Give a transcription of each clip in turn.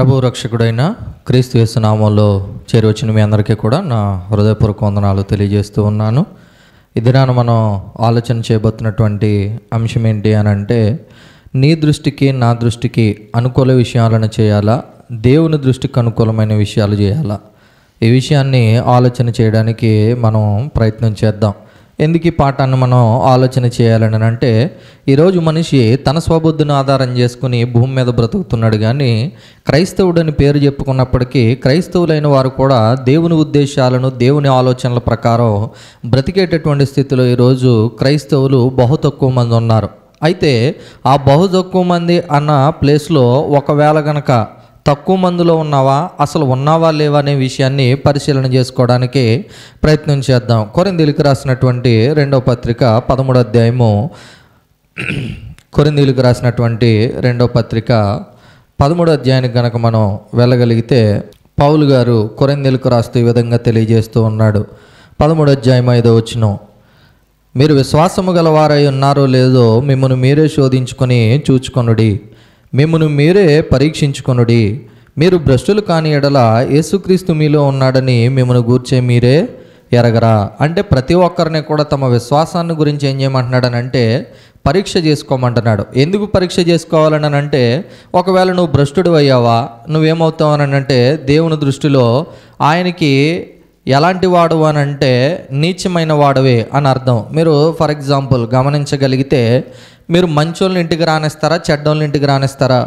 ప్రభు రక్షకుడైన క్రీస్తు యేసునామంలో చేరువచ్చిన మీ అందరికీ కూడా నా హృదయపూర్వక వందనాలు తెలియజేస్తూ ఉన్నాను ఇది దినాన మనం ఆలోచన చేయబోతున్నటువంటి అంశం ఏంటి అని అంటే నీ దృష్టికి నా దృష్టికి అనుకూల విషయాలను చేయాలా దేవుని దృష్టికి అనుకూలమైన విషయాలు చేయాలా ఈ విషయాన్ని ఆలోచన చేయడానికి మనం ప్రయత్నం చేద్దాం ఎందుకు ఈ పాఠాన్ని మనం ఆలోచన చేయాలని అంటే ఈరోజు మనిషి తన స్వబుద్ధిని ఆధారం చేసుకుని భూమి మీద బ్రతుకుతున్నాడు కానీ క్రైస్తవుడని పేరు చెప్పుకున్నప్పటికీ క్రైస్తవులైన వారు కూడా దేవుని ఉద్దేశాలను దేవుని ఆలోచనల ప్రకారం బ్రతికేటటువంటి స్థితిలో ఈరోజు క్రైస్తవులు బహు తక్కువ మంది ఉన్నారు అయితే ఆ బహు తక్కువ మంది అన్న ప్లేస్లో ఒకవేళ గనక తక్కువ మందిలో ఉన్నావా అసలు ఉన్నావా లేవా అనే విషయాన్ని పరిశీలన చేసుకోవడానికి ప్రయత్నం చేద్దాం కొరిందీలకు రాసినటువంటి రెండవ పత్రిక పదమూడో అధ్యాయము కొరిందీలకు రాసినటువంటి రెండవ పత్రిక పదమూడో అధ్యాయానికి కనుక మనం వెళ్ళగలిగితే పౌలు గారు కొరిందీలకు రాస్తూ ఈ విధంగా తెలియజేస్తూ ఉన్నాడు పదమూడు అధ్యాయం ఐదో వచ్చిన మీరు విశ్వాసము గలవారై ఉన్నారో లేదో మిమ్మల్ని మీరే శోధించుకొని చూచుకొనుడి మిమ్మను మీరే పరీక్షించుకొనుడి మీరు భ్రష్టులు కాని ఎడల యేసుక్రీస్తు మీలో ఉన్నాడని మిమ్మను గూర్చే మీరే ఎరగరా అంటే ప్రతి ఒక్కరిని కూడా తమ విశ్వాసాన్ని గురించి ఏం చేయమంటున్నాడనంటే పరీక్ష చేసుకోమంటున్నాడు ఎందుకు పరీక్ష చేసుకోవాలని అంటే ఒకవేళ నువ్వు భ్రష్టుడు అయ్యావా నువ్వేమవుతావు అని అంటే దేవుని దృష్టిలో ఆయనకి ఎలాంటి వాడు అని అంటే నీచమైన వాడవే అని అర్థం మీరు ఫర్ ఎగ్జాంపుల్ గమనించగలిగితే మీరు మంచోళ్ళని ఇంటికి రానిస్తారా చెడ్డోళ్ళని ఇంటికి రానిస్తారా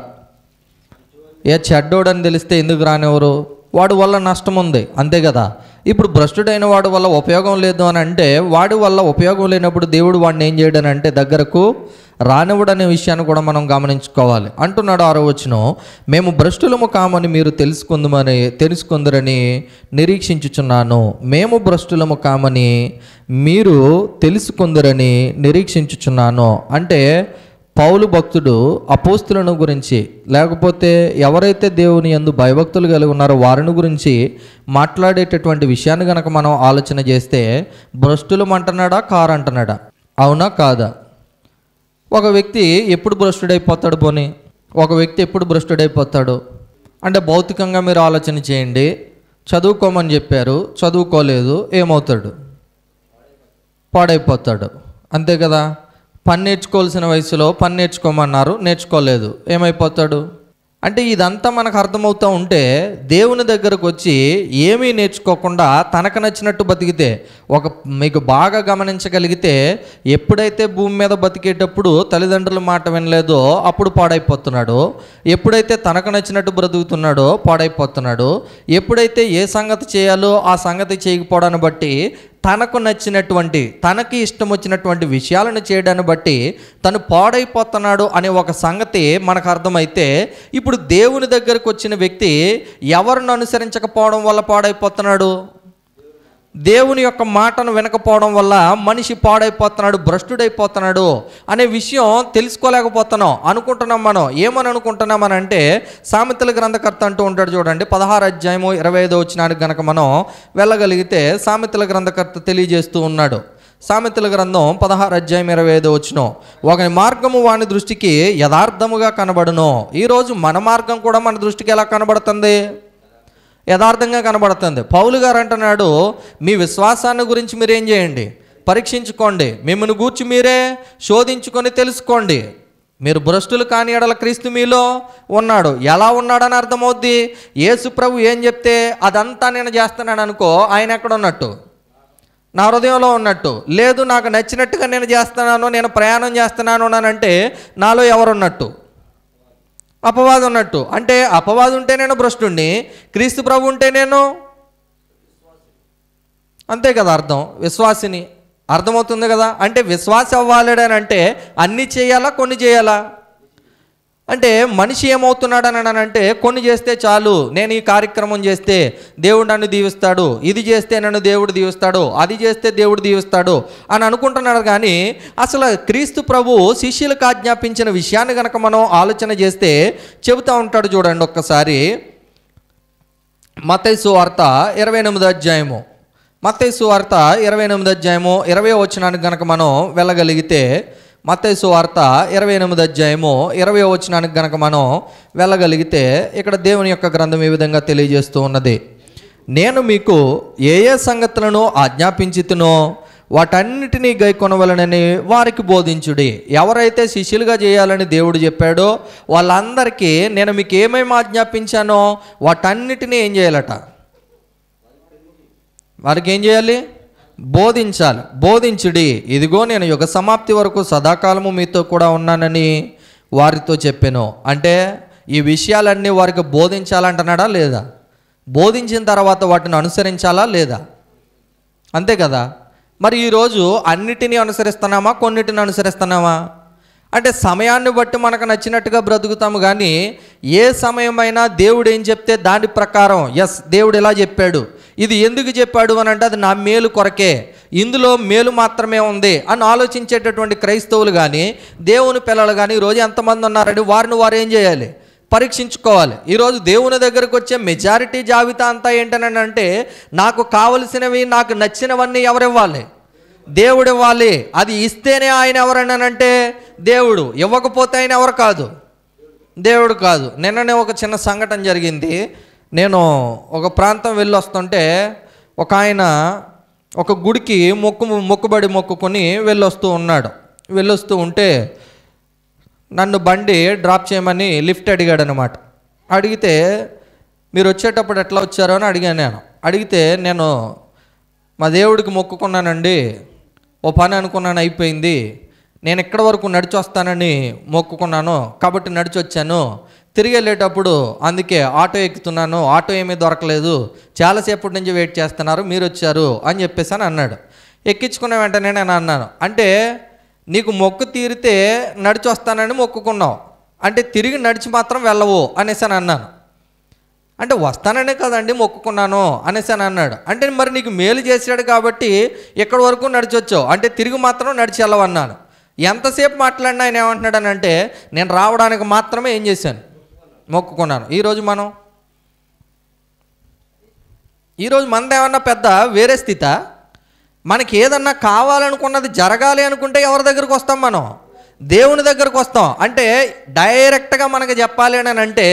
ఏ చెడ్డోడని తెలిస్తే ఎందుకు రానివ్వరు వాడి వల్ల నష్టం ఉంది అంతే కదా ఇప్పుడు భ్రష్టుడైన వాడి వల్ల ఉపయోగం లేదు అని అంటే వాడి వల్ల ఉపయోగం లేనప్పుడు దేవుడు వాడిని ఏం చేయడని అంటే దగ్గరకు రానివుడు అనే విషయాన్ని కూడా మనం గమనించుకోవాలి అంటున్నాడు ఆరో వచ్చిన మేము భ్రష్టులము కామని మీరు తెలుసుకుందమని తెలుసుకుందరని నిరీక్షించుచున్నాను మేము భ్రష్టులము కామని మీరు తెలుసుకుందరని నిరీక్షించుచున్నాను అంటే పౌలు భక్తుడు అపోస్తులను గురించి లేకపోతే ఎవరైతే దేవుని ఎందు భయభక్తులు కలిగి ఉన్నారో వారిని గురించి మాట్లాడేటటువంటి విషయాన్ని కనుక మనం ఆలోచన చేస్తే భ్రష్టులు అంటున్నాడా కారు అంటున్నాడా అవునా కాదా ఒక వ్యక్తి ఎప్పుడు భ్రష్టుడైపోతాడు పోనీ ఒక వ్యక్తి ఎప్పుడు భ్రష్టుడైపోతాడు అంటే భౌతికంగా మీరు ఆలోచన చేయండి చదువుకోమని చెప్పారు చదువుకోలేదు ఏమవుతాడు పాడైపోతాడు అంతే కదా పని నేర్చుకోవాల్సిన వయసులో పని నేర్చుకోమన్నారు నేర్చుకోలేదు ఏమైపోతాడు అంటే ఇదంతా మనకు అర్థమవుతూ ఉంటే దేవుని దగ్గరకు వచ్చి ఏమీ నేర్చుకోకుండా తనకు నచ్చినట్టు బతికితే ఒక మీకు బాగా గమనించగలిగితే ఎప్పుడైతే భూమి మీద బతికేటప్పుడు తల్లిదండ్రుల మాట వినలేదో అప్పుడు పాడైపోతున్నాడు ఎప్పుడైతే తనకు నచ్చినట్టు బ్రతుకుతున్నాడో పాడైపోతున్నాడు ఎప్పుడైతే ఏ సంగతి చేయాలో ఆ సంగతి చేయకపోవడాన్ని బట్టి తనకు నచ్చినటువంటి తనకి ఇష్టం వచ్చినటువంటి విషయాలను చేయడాన్ని బట్టి తను పాడైపోతున్నాడు అనే ఒక సంగతి మనకు అర్థమైతే ఇప్పుడు దేవుని దగ్గరకు వచ్చిన వ్యక్తి ఎవరిని అనుసరించకపోవడం వల్ల పాడైపోతున్నాడు దేవుని యొక్క మాటను వినకపోవడం వల్ల మనిషి పాడైపోతున్నాడు భ్రష్టుడైపోతున్నాడు అనే విషయం తెలుసుకోలేకపోతున్నాం అనుకుంటున్నాం మనం ఏమని అనుకుంటున్నాం అని అంటే సామెతల గ్రంథకర్త అంటూ ఉంటాడు చూడండి పదహారు అధ్యాయము ఇరవై ఐదో వచ్చినాడు గనక మనం వెళ్ళగలిగితే సామెతల గ్రంథకర్త తెలియజేస్తూ ఉన్నాడు సామెతల గ్రంథం పదహారు అధ్యాయం ఇరవై ఐదు వచ్చిన ఒక మార్గము వాని దృష్టికి యథార్థముగా కనబడును ఈరోజు మన మార్గం కూడా మన దృష్టికి ఎలా కనబడుతుంది యథార్థంగా కనబడుతుంది పౌలు గారు అంటున్నాడు మీ విశ్వాసాన్ని గురించి మీరేం చేయండి పరీక్షించుకోండి మిమ్మల్ని గూర్చి మీరే శోధించుకొని తెలుసుకోండి మీరు భ్రష్టులు కాని ఎడల క్రీస్తు మీలో ఉన్నాడు ఎలా ఉన్నాడని అర్థమవుద్ది యేసు ప్రభు ఏం చెప్తే అదంతా నేను చేస్తున్నాను అనుకో ఆయన ఎక్కడ ఉన్నట్టు నా హృదయంలో ఉన్నట్టు లేదు నాకు నచ్చినట్టుగా నేను చేస్తున్నాను నేను ప్రయాణం చేస్తున్నాను అంటే నాలో ఎవరున్నట్టు అపవాదం అన్నట్టు అంటే అపవాదం ఉంటే నేను భ్రష్టుణ్ణి క్రీస్తు ప్రభు ఉంటే నేను అంతే కదా అర్థం విశ్వాసిని అర్థమవుతుంది కదా అంటే విశ్వాస అని అంటే అన్నీ చేయాలా కొన్ని చేయాలా అంటే మనిషి ఏమవుతున్నాడు అని అంటే కొన్ని చేస్తే చాలు నేను ఈ కార్యక్రమం చేస్తే దేవుడు నన్ను దీవిస్తాడు ఇది చేస్తే నన్ను దేవుడు దీవిస్తాడు అది చేస్తే దేవుడు దీవిస్తాడు అని అనుకుంటున్నాడు కానీ అసలు క్రీస్తు ప్రభు శిష్యులకు ఆజ్ఞాపించిన విషయాన్ని కనుక మనం ఆలోచన చేస్తే చెబుతూ ఉంటాడు చూడండి ఒక్కసారి మతైసు వార్త ఇరవై ఎనిమిది అధ్యాయము మతైసు వార్త ఇరవై ఎనిమిది అధ్యాయము ఇరవై వచ్చినానికి కనుక మనం వెళ్ళగలిగితే మతేసు వార్త ఇరవై ఎనిమిది అధ్యాయము ఇరవై వచనానికి గనక మనం వెళ్ళగలిగితే ఇక్కడ దేవుని యొక్క గ్రంథం ఈ విధంగా తెలియజేస్తూ ఉన్నది నేను మీకు ఏ ఏ సంగతులను ఆజ్ఞాపించుతునో వాటన్నిటినీ గైకొనవలనని వారికి బోధించుడి ఎవరైతే శిష్యులుగా చేయాలని దేవుడు చెప్పాడో వాళ్ళందరికీ నేను మీకు ఏమేమి ఆజ్ఞాపించానో వాటన్నిటినీ ఏం చేయాలట వారికి ఏం చేయాలి బోధించాలి బోధించుడి ఇదిగో నేను యుగ సమాప్తి వరకు సదాకాలము మీతో కూడా ఉన్నానని వారితో చెప్పాను అంటే ఈ విషయాలన్నీ వారికి బోధించాలంటున్నాడా లేదా బోధించిన తర్వాత వాటిని అనుసరించాలా లేదా అంతే కదా మరి ఈరోజు అన్నిటినీ అనుసరిస్తున్నామా కొన్నిటిని అనుసరిస్తున్నామా అంటే సమయాన్ని బట్టి మనకు నచ్చినట్టుగా బ్రతుకుతాము కానీ ఏ సమయమైనా దేవుడు ఏం చెప్తే దాని ప్రకారం ఎస్ దేవుడు ఇలా చెప్పాడు ఇది ఎందుకు చెప్పాడు అని అంటే అది నా మేలు కొరకే ఇందులో మేలు మాత్రమే ఉంది అని ఆలోచించేటటువంటి క్రైస్తవులు కానీ దేవుని పిల్లలు కానీ ఈరోజు ఎంతమంది ఉన్నారని వారిని వారు ఏం చేయాలి పరీక్షించుకోవాలి ఈరోజు దేవుని దగ్గరకు వచ్చే మెజారిటీ జాబితా అంతా ఏంటని అంటే నాకు కావలసినవి నాకు నచ్చినవన్నీ ఎవరివ్వాలి దేవుడు ఇవ్వాలి అది ఇస్తేనే ఆయన ఎవరన్నానంటే దేవుడు ఇవ్వకపోతే ఆయన ఎవరు కాదు దేవుడు కాదు నిన్ననే ఒక చిన్న సంఘటన జరిగింది నేను ఒక ప్రాంతం వెళ్ళి వస్తుంటే ఒక ఆయన ఒక గుడికి మొక్కు మొక్కుబడి మొక్కుకొని వెళ్ళొస్తూ ఉన్నాడు వెళ్ళొస్తూ ఉంటే నన్ను బండి డ్రాప్ చేయమని లిఫ్ట్ అడిగాడు అనమాట అడిగితే మీరు వచ్చేటప్పుడు ఎట్లా వచ్చారో అని అడిగాను నేను అడిగితే నేను మా దేవుడికి మొక్కుకున్నానండి ఓ పని అనుకున్నాను అయిపోయింది నేను ఎక్కడి వరకు నడిచి వస్తానని మొక్కుకున్నాను కాబట్టి నడిచి వచ్చాను తిరిగి వెళ్ళేటప్పుడు అందుకే ఆటో ఎక్కుతున్నాను ఆటో ఏమీ దొరకలేదు చాలాసేపటి నుంచి వెయిట్ చేస్తున్నారు మీరు వచ్చారు అని చెప్పేసి అని అన్నాడు ఎక్కించుకున్న వెంటనే నేను అన్నాను అంటే నీకు మొక్కు తీరితే నడిచి వస్తానని మొక్కుకున్నావు అంటే తిరిగి నడిచి మాత్రం వెళ్ళవు అనేసి అని అన్నాను అంటే వస్తాననే కదండి మొక్కుకున్నాను అనేసి అని అన్నాడు అంటే మరి నీకు మేలు చేశాడు కాబట్టి ఇక్కడి వరకు నడిచొచ్చావు అంటే తిరిగి మాత్రం నడిచి వెళ్ళవన్నాను ఎంతసేపు మాట్లాడినా ఆయన ఏమంటున్నాడని అంటే నేను రావడానికి మాత్రమే ఏం చేశాను మొక్కుకున్నాను ఈరోజు మనం ఈరోజు మనది ఏమన్నా పెద్ద వేరే స్థిత మనకి ఏదన్నా కావాలనుకున్నది జరగాలి అనుకుంటే ఎవరి దగ్గరికి వస్తాం మనం దేవుని దగ్గరకు వస్తాం అంటే డైరెక్ట్గా మనకు చెప్పాలి అని అంటే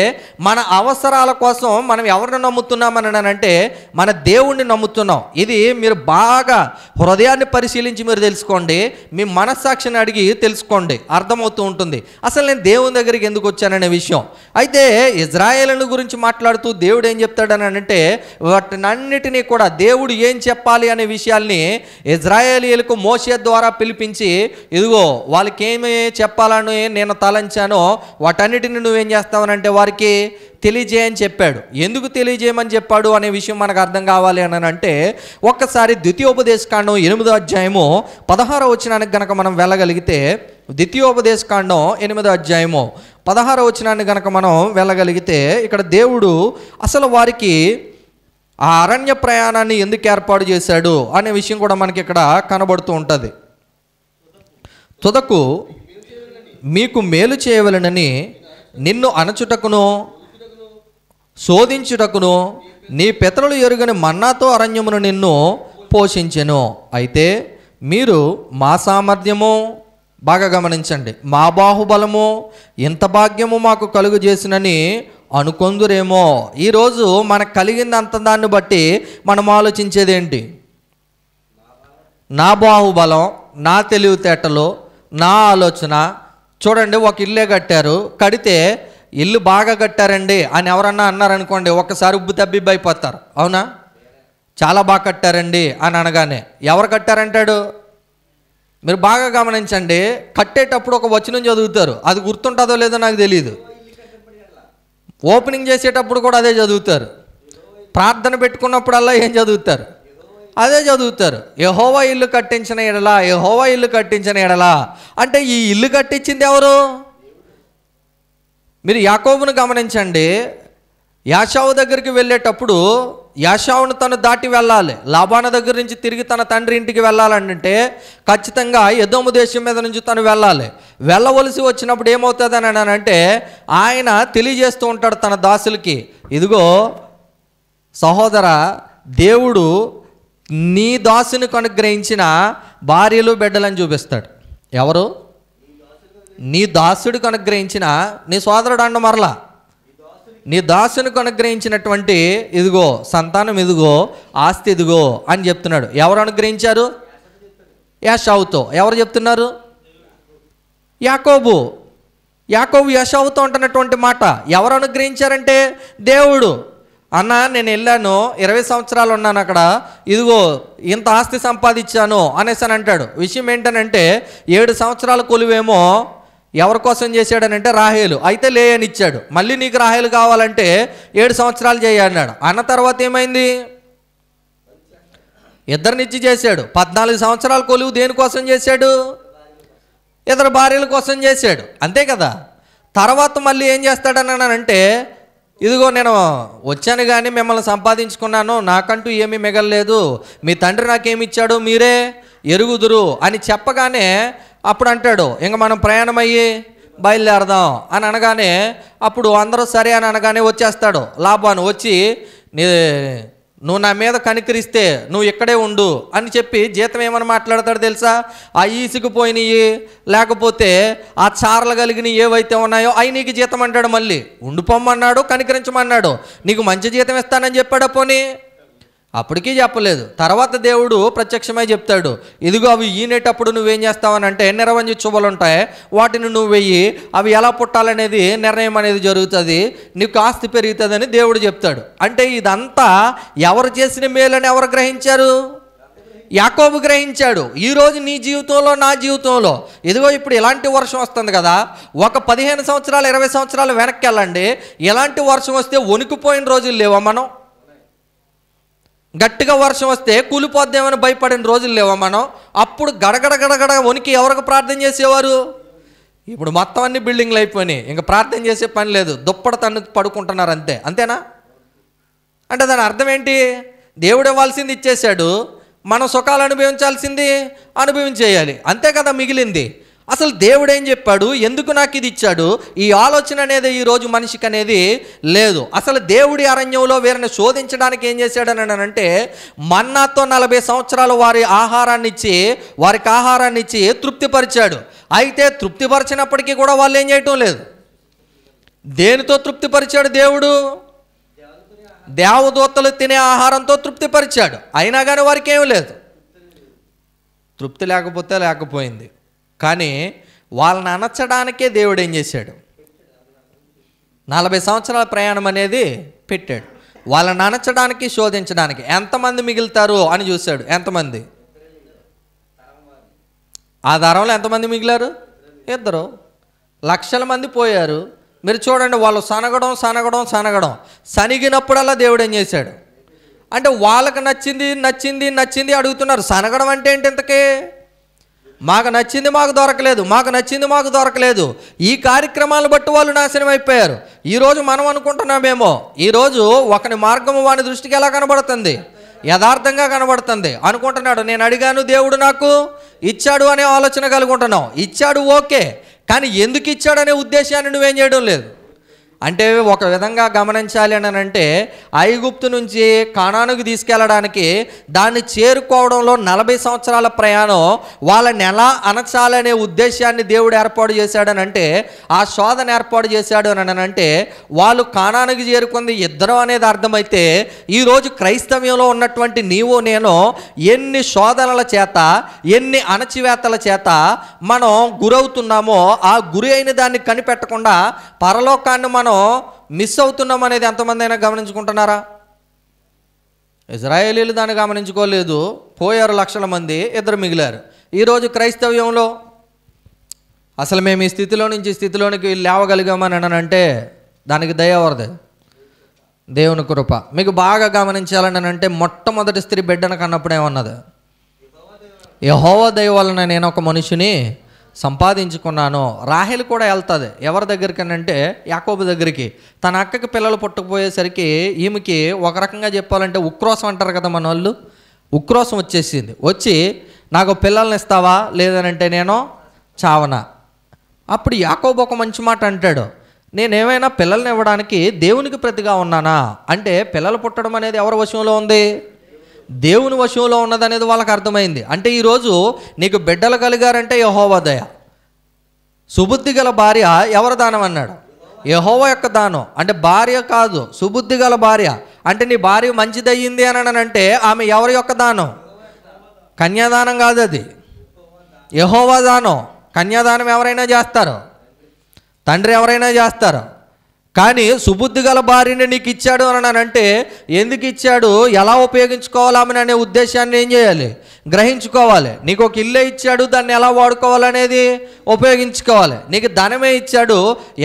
మన అవసరాల కోసం మనం ఎవరిని నమ్ముతున్నామని అంటే మన దేవుణ్ణి నమ్ముతున్నాం ఇది మీరు బాగా హృదయాన్ని పరిశీలించి మీరు తెలుసుకోండి మీ మనస్సాక్షిని అడిగి తెలుసుకోండి అర్థమవుతూ ఉంటుంది అసలు నేను దేవుని దగ్గరికి ఎందుకు వచ్చాననే విషయం అయితే ఇజ్రాయేలను గురించి మాట్లాడుతూ దేవుడు ఏం చెప్తాడని అంటే వాటినన్నిటినీ కూడా దేవుడు ఏం చెప్పాలి అనే విషయాల్ని ఇజ్రాయేలీలకు మోసే ద్వారా పిలిపించి ఇదిగో వాళ్ళకేమే చెప్పాలని నేను తలంచానో వాటన్నిటిని నువ్వేం చేస్తావనంటే వారికి తెలియజేయని చెప్పాడు ఎందుకు తెలియజేయమని చెప్పాడు అనే విషయం మనకు అర్థం కావాలి అని అంటే ఒక్కసారి ద్వితీయోపదేశకాండం ఎనిమిదో అధ్యాయము పదహార వచనానికి గనక మనం వెళ్ళగలిగితే ద్వితీయోపదేశకాండం ఎనిమిదో అధ్యాయము పదహార వచనాన్ని గనక మనం వెళ్ళగలిగితే ఇక్కడ దేవుడు అసలు వారికి ఆ అరణ్య ప్రయాణాన్ని ఎందుకు ఏర్పాటు చేశాడు అనే విషయం కూడా మనకి ఇక్కడ కనబడుతూ ఉంటుంది తుదకు మీకు మేలు చేయవలనని నిన్ను అణచుటకును శోధించుటకును నీ పితరులు ఎరుగని మన్నాతో అరణ్యమును నిన్ను పోషించెను అయితే మీరు మా సామర్థ్యము బాగా గమనించండి మా బాహుబలము ఇంత భాగ్యము మాకు కలుగు చేసినని అనుకొందురేమో ఈరోజు మనకు అంత దాన్ని బట్టి మనం ఆలోచించేది ఏంటి నా బాహుబలం నా తెలివితేటలు నా ఆలోచన చూడండి ఒక ఇల్లే కట్టారు కడితే ఇల్లు బాగా కట్టారండి అని ఎవరన్నా అన్నారనుకోండి ఒక్కసారి ఉబ్బు తబ్బిబ్బైపోతారు అవునా చాలా బాగా కట్టారండి అని అనగానే ఎవరు కట్టారంటాడు మీరు బాగా గమనించండి కట్టేటప్పుడు ఒక వచనం చదువుతారు అది గుర్తుంటుందో లేదో నాకు తెలియదు ఓపెనింగ్ చేసేటప్పుడు కూడా అదే చదువుతారు ప్రార్థన పెట్టుకున్నప్పుడల్లా ఏం చదువుతారు అదే చదువుతారు యహోవా ఇల్లు కట్టించిన ఎడలా యహోవా ఇల్లు కట్టించిన ఎడలా అంటే ఈ ఇల్లు కట్టించింది ఎవరు మీరు యాకోబును గమనించండి యాషావు దగ్గరికి వెళ్ళేటప్పుడు యాషావును తను దాటి వెళ్ళాలి లాభాన దగ్గర నుంచి తిరిగి తన తండ్రి ఇంటికి వెళ్ళాలంటే ఖచ్చితంగా ఎదోము దేశం మీద నుంచి తను వెళ్ళాలి వెళ్ళవలసి వచ్చినప్పుడు ఏమవుతుంది అని అంటే ఆయన తెలియజేస్తూ ఉంటాడు తన దాసులకి ఇదిగో సహోదర దేవుడు నీ దాసుని కనుగ్రహించిన భార్యలు బిడ్డలని చూపిస్తాడు ఎవరు నీ దాసుడు కనుగ్రహించిన నీ సోదరుడు అండ మరలా నీ దాసుని కనుగ్రహించినటువంటి ఇదిగో సంతానం ఇదిగో ఆస్తి ఇదిగో అని చెప్తున్నాడు ఎవరు అనుగ్రహించారు యాషావుతో ఎవరు చెప్తున్నారు యాకోబు యాకోబు యశావుతో ఉంటున్నటువంటి మాట ఎవరు అనుగ్రహించారంటే దేవుడు అన్న నేను వెళ్ళాను ఇరవై సంవత్సరాలు ఉన్నాను అక్కడ ఇదిగో ఇంత ఆస్తి సంపాదించాను అనేసి అని అంటాడు విషయం ఏంటనంటే ఏడు సంవత్సరాల కొలువేమో ఎవరి కోసం చేశాడనంటే రాహేలు అయితే లేయని ఇచ్చాడు మళ్ళీ నీకు రాహేలు కావాలంటే ఏడు సంవత్సరాలు చేయన్నాడు అన్న తర్వాత ఏమైంది ఇద్దరినిచ్చి చేశాడు పద్నాలుగు సంవత్సరాల కొలువు దేనికోసం చేశాడు ఇద్దరు భార్యల కోసం చేశాడు అంతే కదా తర్వాత మళ్ళీ ఏం చేస్తాడనంటే ఇదిగో నేను వచ్చాను కానీ మిమ్మల్ని సంపాదించుకున్నాను నాకంటూ ఏమీ మిగలలేదు మీ తండ్రి ఇచ్చాడు మీరే ఎరుగుదురు అని చెప్పగానే అప్పుడు అంటాడు ఇంక మనం ప్రయాణం అయ్యి బయలుదేరదాం అని అనగానే అప్పుడు అందరూ సరే అని అనగానే వచ్చేస్తాడు లాభాను వచ్చి నీ నువ్వు నా మీద కనికరిస్తే నువ్వు ఇక్కడే ఉండు అని చెప్పి జీతం ఏమని మాట్లాడతాడు తెలుసా ఆ ఈసుకుపోయినవి లేకపోతే ఆ చార్ల కలిగినవి ఏవైతే ఉన్నాయో అవి నీకు జీతం అంటాడు మళ్ళీ ఉండిపోమ్మన్నాడు కనికరించమన్నాడు నీకు మంచి జీతం ఇస్తానని చెప్పాడు పోనీ అప్పటికీ చెప్పలేదు తర్వాత దేవుడు ప్రత్యక్షమై చెప్తాడు ఇదిగో అవి ఈనేటప్పుడు నువ్వేం చేస్తావని అంటే నిరవంజి చువ్వలు ఉంటాయి వాటిని నువ్వు వెయ్యి అవి ఎలా పుట్టాలనేది నిర్ణయం అనేది జరుగుతుంది నీకు ఆస్తి పెరుగుతుందని దేవుడు చెప్తాడు అంటే ఇదంతా ఎవరు చేసిన మేలని ఎవరు గ్రహించారు యాకోబు గ్రహించాడు ఈరోజు నీ జీవితంలో నా జీవితంలో ఇదిగో ఇప్పుడు ఎలాంటి వర్షం వస్తుంది కదా ఒక పదిహేను సంవత్సరాలు ఇరవై సంవత్సరాలు వెనక్కి వెళ్ళండి ఎలాంటి వర్షం వస్తే వణికిపోయిన రోజులు లేవా మనం గట్టిగా వర్షం వస్తే కూలిపోద్దామని భయపడిన రోజులు లేవా మనం అప్పుడు గడగడ గడగడ వనికి ఎవరికి ప్రార్థన చేసేవారు ఇప్పుడు మొత్తం అన్ని బిల్డింగ్లు అయిపోయినాయి ఇంకా ప్రార్థన చేసే పని లేదు దుప్పడ తన్ను పడుకుంటున్నారు అంతే అంతేనా అంటే దాని అర్థం ఏంటి దేవుడు ఇవ్వాల్సింది ఇచ్చేశాడు మనం సుఖాలు అనుభవించాల్సింది అనుభవించేయాలి అంతే కదా మిగిలింది అసలు దేవుడు ఏం చెప్పాడు ఎందుకు నాకు ఇది ఇచ్చాడు ఈ ఆలోచన అనేది ఈరోజు మనిషికి అనేది లేదు అసలు దేవుడి అరణ్యంలో వీరిని శోధించడానికి ఏం చేశాడని అంటే మన్నాతో నలభై సంవత్సరాలు వారి ఆహారాన్ని ఇచ్చి వారికి ఆహారాన్ని ఇచ్చి తృప్తిపరిచాడు అయితే తృప్తిపరిచినప్పటికీ కూడా వాళ్ళు ఏం చేయటం లేదు దేనితో తృప్తిపరిచాడు దేవుడు దేవదూతలు తినే ఆహారంతో తృప్తిపరిచాడు అయినా కానీ వారికి ఏమీ లేదు తృప్తి లేకపోతే లేకపోయింది కానీ వాళ్ళని అనచ్చడానికే దేవుడు ఏం చేశాడు నలభై సంవత్సరాల ప్రయాణం అనేది పెట్టాడు వాళ్ళని అనచ్చడానికి శోధించడానికి ఎంతమంది మిగులుతారు అని చూశాడు ఎంతమంది ఆ ధరంలో ఎంతమంది మిగిలారు ఇద్దరు లక్షల మంది పోయారు మీరు చూడండి వాళ్ళు సనగడం సనగడం సనగడం సనిగినప్పుడల్లా దేవుడు ఏం చేశాడు అంటే వాళ్ళకి నచ్చింది నచ్చింది నచ్చింది అడుగుతున్నారు సనగడం అంటే ఏంటి ఇంతకే మాకు నచ్చింది మాకు దొరకలేదు మాకు నచ్చింది మాకు దొరకలేదు ఈ కార్యక్రమాలను బట్టి వాళ్ళు నాశనం అయిపోయారు ఈరోజు మనం అనుకుంటున్నామేమో ఈరోజు ఒకని మార్గము వాని దృష్టికి ఎలా కనబడుతుంది యథార్థంగా కనబడుతుంది అనుకుంటున్నాడు నేను అడిగాను దేవుడు నాకు ఇచ్చాడు అనే ఆలోచన కలుగుంటున్నాం ఇచ్చాడు ఓకే కానీ ఎందుకు ఇచ్చాడనే ఉద్దేశాన్ని నువ్వేం చేయడం లేదు అంటే ఒక విధంగా గమనించాలి అని అంటే ఐగుప్తు నుంచి కానానుకు తీసుకెళ్ళడానికి దాన్ని చేరుకోవడంలో నలభై సంవత్సరాల ప్రయాణం వాళ్ళని ఎలా అణచాలనే ఉద్దేశాన్ని దేవుడు ఏర్పాటు చేశాడని అంటే ఆ శోధన ఏర్పాటు చేశాడు అని అంటే వాళ్ళు కానానికి చేరుకుంది ఇద్దరం అనేది అర్థమైతే ఈరోజు క్రైస్తవ్యంలో ఉన్నటువంటి నీవు నేను ఎన్ని శోధనల చేత ఎన్ని అణచివేతల చేత మనం గురవుతున్నామో ఆ గురి అయిన దాన్ని కనిపెట్టకుండా పరలోకాన్ని మనం మనం మిస్ అవుతున్నాం అనేది ఎంతమంది అయినా గమనించుకుంటున్నారా ఇజ్రాయేలీలు దాన్ని గమనించుకోలేదు పోయారు లక్షల మంది ఇద్దరు మిగిలారు ఈరోజు క్రైస్తవ్యంలో అసలు మేము ఈ స్థితిలో నుంచి స్థితిలోనికి లేవగలిగామని అనంటే దానికి దయవరదే దేవుని కృప మీకు బాగా గమనించాలని అంటే మొట్టమొదటి స్త్రీ బిడ్డను కన్నప్పుడు ఏమన్నది యహోవ దయ వలన నేను ఒక మనిషిని సంపాదించుకున్నాను రాహిల్ కూడా వెళ్తుంది ఎవరి దగ్గరికనంటే యాకోబు దగ్గరికి తన అక్కకి పిల్లలు పుట్టకపోయేసరికి ఈమెకి ఒక రకంగా చెప్పాలంటే ఉక్రోసం అంటారు కదా మన వాళ్ళు ఉక్రోసం వచ్చేసింది వచ్చి నాకు పిల్లల్ని ఇస్తావా లేదనంటే నేను చావన అప్పుడు యాకోబు ఒక మంచి మాట అంటాడు నేనేమైనా పిల్లల్ని ఇవ్వడానికి దేవునికి ప్రతిగా ఉన్నానా అంటే పిల్లలు పుట్టడం అనేది ఎవరి వశంలో ఉంది దేవుని వశంలో ఉన్నదనేది వాళ్ళకి అర్థమైంది అంటే ఈరోజు నీకు బిడ్డలు కలిగారంటే యహోవా దయ సుబుద్ధి గల భార్య ఎవరి దానం అన్నాడు యహోవ యొక్క దానం అంటే భార్య కాదు సుబుద్ధి గల భార్య అంటే నీ భార్య మంచిదయ్యింది అని అంటే ఆమె ఎవరి యొక్క దానం కన్యాదానం కాదు అది యహోవా దానం కన్యాదానం ఎవరైనా చేస్తారు తండ్రి ఎవరైనా చేస్తారు కానీ సుబుద్ధి గల భార్యని నీకు ఇచ్చాడు అని ఎందుకు ఇచ్చాడు ఎలా ఉపయోగించుకోవాలని అనే ఉద్దేశాన్ని ఏం చేయాలి గ్రహించుకోవాలి నీకు ఒక ఇల్లే ఇచ్చాడు దాన్ని ఎలా వాడుకోవాలనేది ఉపయోగించుకోవాలి నీకు ధనమే ఇచ్చాడు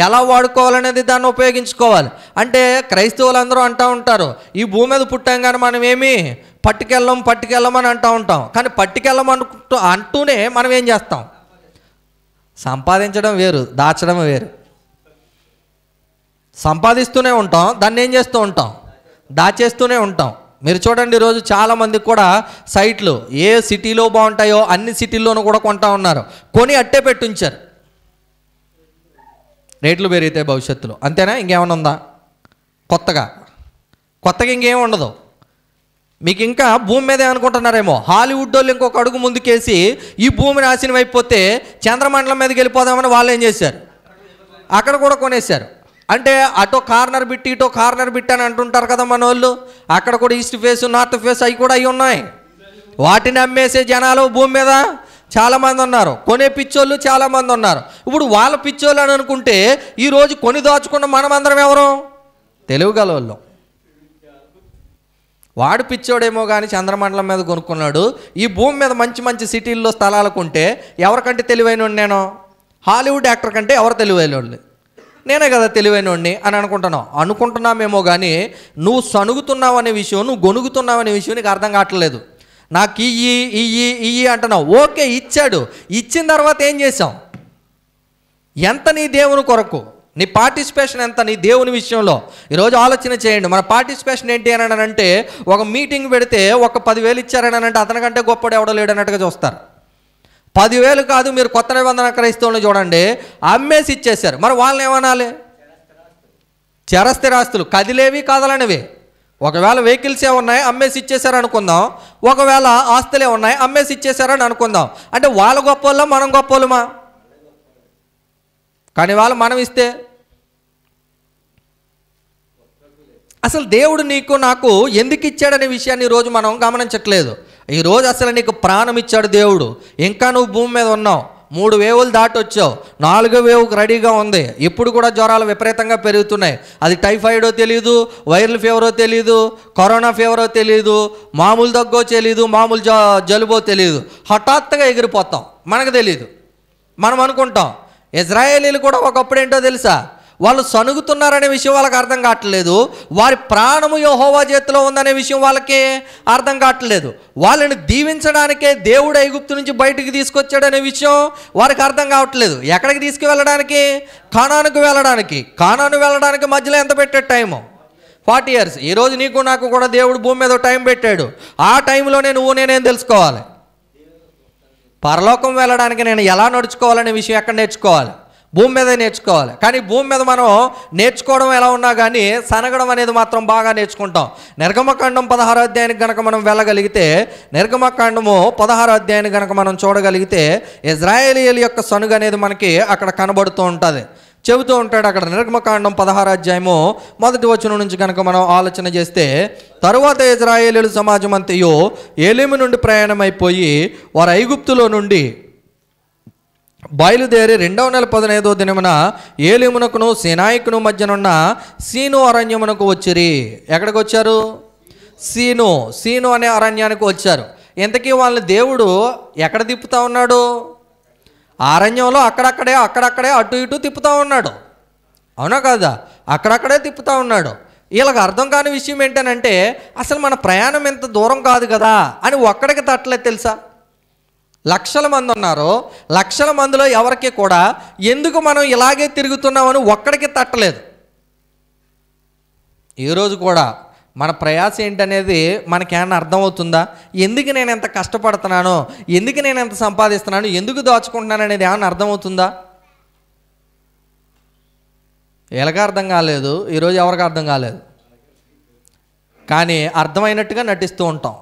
ఎలా వాడుకోవాలనేది దాన్ని ఉపయోగించుకోవాలి అంటే క్రైస్తవులందరూ అంటూ ఉంటారు ఈ భూమి మీద పుట్టాం కానీ మనం ఏమి పట్టుకెళ్ళం పట్టుకెళ్ళమని అంటూ ఉంటాం కానీ పట్టుకెళ్ళం అనుకుంటూ అంటూనే మనం ఏం చేస్తాం సంపాదించడం వేరు దాచడం వేరు సంపాదిస్తూనే ఉంటాం దాన్ని ఏం చేస్తూ ఉంటాం దాచేస్తూనే ఉంటాం మీరు చూడండి ఈరోజు చాలామందికి కూడా సైట్లు ఏ సిటీలో బాగుంటాయో అన్ని సిటీల్లోనూ కూడా కొంటా ఉన్నారు కొని అట్టే పెట్టుంచారు రేట్లు పెరిగితే భవిష్యత్తులో అంతేనా ఇంకేమైనా ఉందా కొత్తగా కొత్తగా ఇంకేం ఉండదు మీకు ఇంకా భూమి మీద ఏమనుకుంటున్నారేమో హాలీవుడ్ వాళ్ళు ఇంకొక అడుగు ముందుకేసి ఈ భూమి నాశనం అయిపోతే చంద్రమండలం మీదకి వెళ్ళిపోదామని వాళ్ళు ఏం చేశారు అక్కడ కూడా కొనేశారు అంటే అటో కార్నర్ బిట్టి ఇటో కార్నర్ బిట్టి అని అంటుంటారు కదా మన వాళ్ళు అక్కడ కూడా ఈస్ట్ ఫేస్ నార్త్ ఫేస్ అవి కూడా అవి ఉన్నాయి వాటిని అమ్మేసే జనాలు భూమి మీద చాలామంది ఉన్నారు కొనే పిచ్చోళ్ళు చాలామంది ఉన్నారు ఇప్పుడు వాళ్ళ పిచ్చోళ్ళు అని అనుకుంటే ఈరోజు కొని దాచుకున్న మనమందరం ఎవరు తెలుగు వాళ్ళం వాడు పిచ్చోడేమో కానీ చంద్రమండలం మీద కొనుక్కున్నాడు ఈ భూమి మీద మంచి మంచి సిటీల్లో స్థలాలు ఎవరికంటే తెలివైన నేను హాలీవుడ్ యాక్టర్ కంటే ఎవరు తెలివైన వాళ్ళు నేనే కదా వాడిని అని అనుకుంటున్నావు అనుకుంటున్నామేమో కానీ నువ్వు సణుగుతున్నావు అనే విషయం నువ్వు గొనుగుతున్నావు అనే విషయం నీకు అర్థం కావట్లేదు నాకు ఇయ్యి ఇయ్యి ఇయ్యి అంటున్నావు ఓకే ఇచ్చాడు ఇచ్చిన తర్వాత ఏం చేసాం ఎంత నీ దేవుని కొరకు నీ పార్టిసిపేషన్ ఎంత నీ దేవుని విషయంలో ఈరోజు ఆలోచన చేయండి మన పార్టిసిపేషన్ ఏంటి అని అంటే ఒక మీటింగ్ పెడితే ఒక పదివేలు ఇచ్చారని అంటే అతనికంటే గొప్పడు ఎవడో లేడన్నట్టుగా చూస్తారు పదివేలు కాదు మీరు కొత్త నిబంధన క్రైస్తవులను చూడండి అమ్మేసి ఇచ్చేశారు మరి వాళ్ళని ఏమనాలి చరస్థిరాస్తులు కదిలేవి కాదలనివి ఒకవేళ వెహికల్స్ ఏ ఉన్నాయి అమ్మేసి ఇచ్చేసారు అనుకుందాం ఒకవేళ ఆస్తులే ఉన్నాయి అమ్మేసి ఇచ్చేశారని అనుకుందాం అంటే వాళ్ళ గొప్ప మనం గొప్ప కానీ వాళ్ళు మనం ఇస్తే అసలు దేవుడు నీకు నాకు ఎందుకు ఇచ్చాడనే విషయాన్ని ఈరోజు మనం గమనించట్లేదు ఈరోజు అసలు నీకు ప్రాణం ఇచ్చాడు దేవుడు ఇంకా నువ్వు భూమి మీద ఉన్నావు మూడు వేవులు దాటొచ్చావు నాలుగో వేవుకు రెడీగా ఉంది ఇప్పుడు కూడా జ్వరాలు విపరీతంగా పెరుగుతున్నాయి అది టైఫాయిడో తెలియదు వైరల్ ఫీవరో తెలియదు కరోనా ఫీవరో తెలియదు మామూలు దగ్గో తెలియదు మామూలు జలుబో తెలియదు హఠాత్తుగా ఎగిరిపోతాం మనకు తెలియదు మనం అనుకుంటాం ఇజ్రాయేలీలు కూడా ఒకప్పుడు ఏంటో తెలుసా వాళ్ళు సనుగుతున్నారనే విషయం వాళ్ళకి అర్థం కావట్లేదు వారి ప్రాణము యోహోవా చేతిలో ఉందనే విషయం వాళ్ళకి అర్థం కావట్లేదు వాళ్ళని దీవించడానికే దేవుడు ఐగుప్తు నుంచి బయటికి తీసుకొచ్చాడనే విషయం వారికి అర్థం కావట్లేదు ఎక్కడికి తీసుకువెళ్ళడానికి కాణానికి వెళ్ళడానికి కానాను వెళ్ళడానికి మధ్యలో ఎంత పెట్టే టైము ఫార్టీ ఇయర్స్ ఈరోజు నీకు నాకు కూడా దేవుడు భూమి మీద టైం పెట్టాడు ఆ టైంలోనే నువ్వు నేనేం తెలుసుకోవాలి పరలోకం వెళ్ళడానికి నేను ఎలా నడుచుకోవాలనే విషయం ఎక్కడ నేర్చుకోవాలి భూమి మీద నేర్చుకోవాలి కానీ భూమి మీద మనం నేర్చుకోవడం ఎలా ఉన్నా కానీ సనగడం అనేది మాత్రం బాగా నేర్చుకుంటాం నిర్గమకాండం పదహారు అధ్యాయానికి గనక మనం వెళ్ళగలిగితే నిర్గమకాండము పదహారు అధ్యాయాన్ని గనక మనం చూడగలిగితే ఇజ్రాయేలీల యొక్క సనుగ అనేది మనకి అక్కడ కనబడుతూ ఉంటుంది చెబుతూ ఉంటాడు అక్కడ నిర్గమకాండం పదహారు అధ్యాయము మొదటి వచనం నుంచి కనుక మనం ఆలోచన చేస్తే తరువాత ఇజ్రాయేలీలు సమాజం అంతయో ఏలేము నుండి ప్రయాణమైపోయి వారు ఐగుప్తులో నుండి బయలుదేరి రెండవ నెల పదనైదో దినమున ఏలిమునకును సినాయకును మధ్యనున్న సీను అరణ్యమునకు వచ్చిరి ఎక్కడికి వచ్చారు సీను సీను అనే అరణ్యానికి వచ్చారు ఇంతకీ వాళ్ళని దేవుడు ఎక్కడ తిప్పుతా ఉన్నాడు అరణ్యంలో అక్కడక్కడే అక్కడక్కడే అటు ఇటు తిప్పుతూ ఉన్నాడు అవునా కాదా అక్కడక్కడే తిప్పుతూ ఉన్నాడు వీళ్ళకి అర్థం కాని విషయం ఏంటంటే అసలు మన ప్రయాణం ఎంత దూరం కాదు కదా అని ఒక్కడికి తట్టలేదు తెలుసా లక్షల మంది ఉన్నారు లక్షల మందిలో ఎవరికి కూడా ఎందుకు మనం ఇలాగే తిరుగుతున్నామని ఒక్కడికి తట్టలేదు ఈరోజు కూడా మన ప్రయాసం ఏంటనేది మనకేమన్నా అర్థమవుతుందా ఎందుకు నేను ఎంత కష్టపడుతున్నాను ఎందుకు నేను ఎంత సంపాదిస్తున్నాను ఎందుకు దాచుకుంటున్నాను అనేది ఏమన్నా అర్థమవుతుందా ఎలాగ అర్థం కాలేదు ఈరోజు ఎవరికి అర్థం కాలేదు కానీ అర్థమైనట్టుగా నటిస్తూ ఉంటాం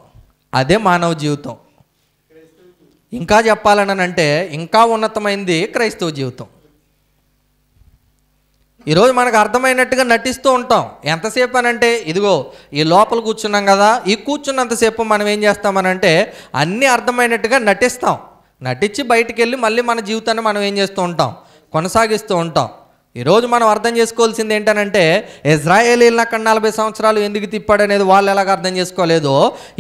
అదే మానవ జీవితం ఇంకా చెప్పాలని అంటే ఇంకా ఉన్నతమైంది క్రైస్తవ జీవితం ఈరోజు మనకు అర్థమైనట్టుగా నటిస్తూ ఉంటాం ఎంతసేపు అనంటే ఇదిగో ఈ లోపల కూర్చున్నాం కదా ఈ కూర్చున్నంతసేపు మనం ఏం చేస్తామనంటే అన్నీ అర్థమైనట్టుగా నటిస్తాం నటించి బయటికి వెళ్ళి మళ్ళీ మన జీవితాన్ని మనం ఏం చేస్తూ ఉంటాం కొనసాగిస్తూ ఉంటాం ఈరోజు మనం అర్థం చేసుకోవాల్సింది ఏంటనంటే ఇజ్రాయేలీల అక్కడ నలభై సంవత్సరాలు ఎందుకు తిప్పాడనేది వాళ్ళు ఎలాగ అర్థం చేసుకోలేదో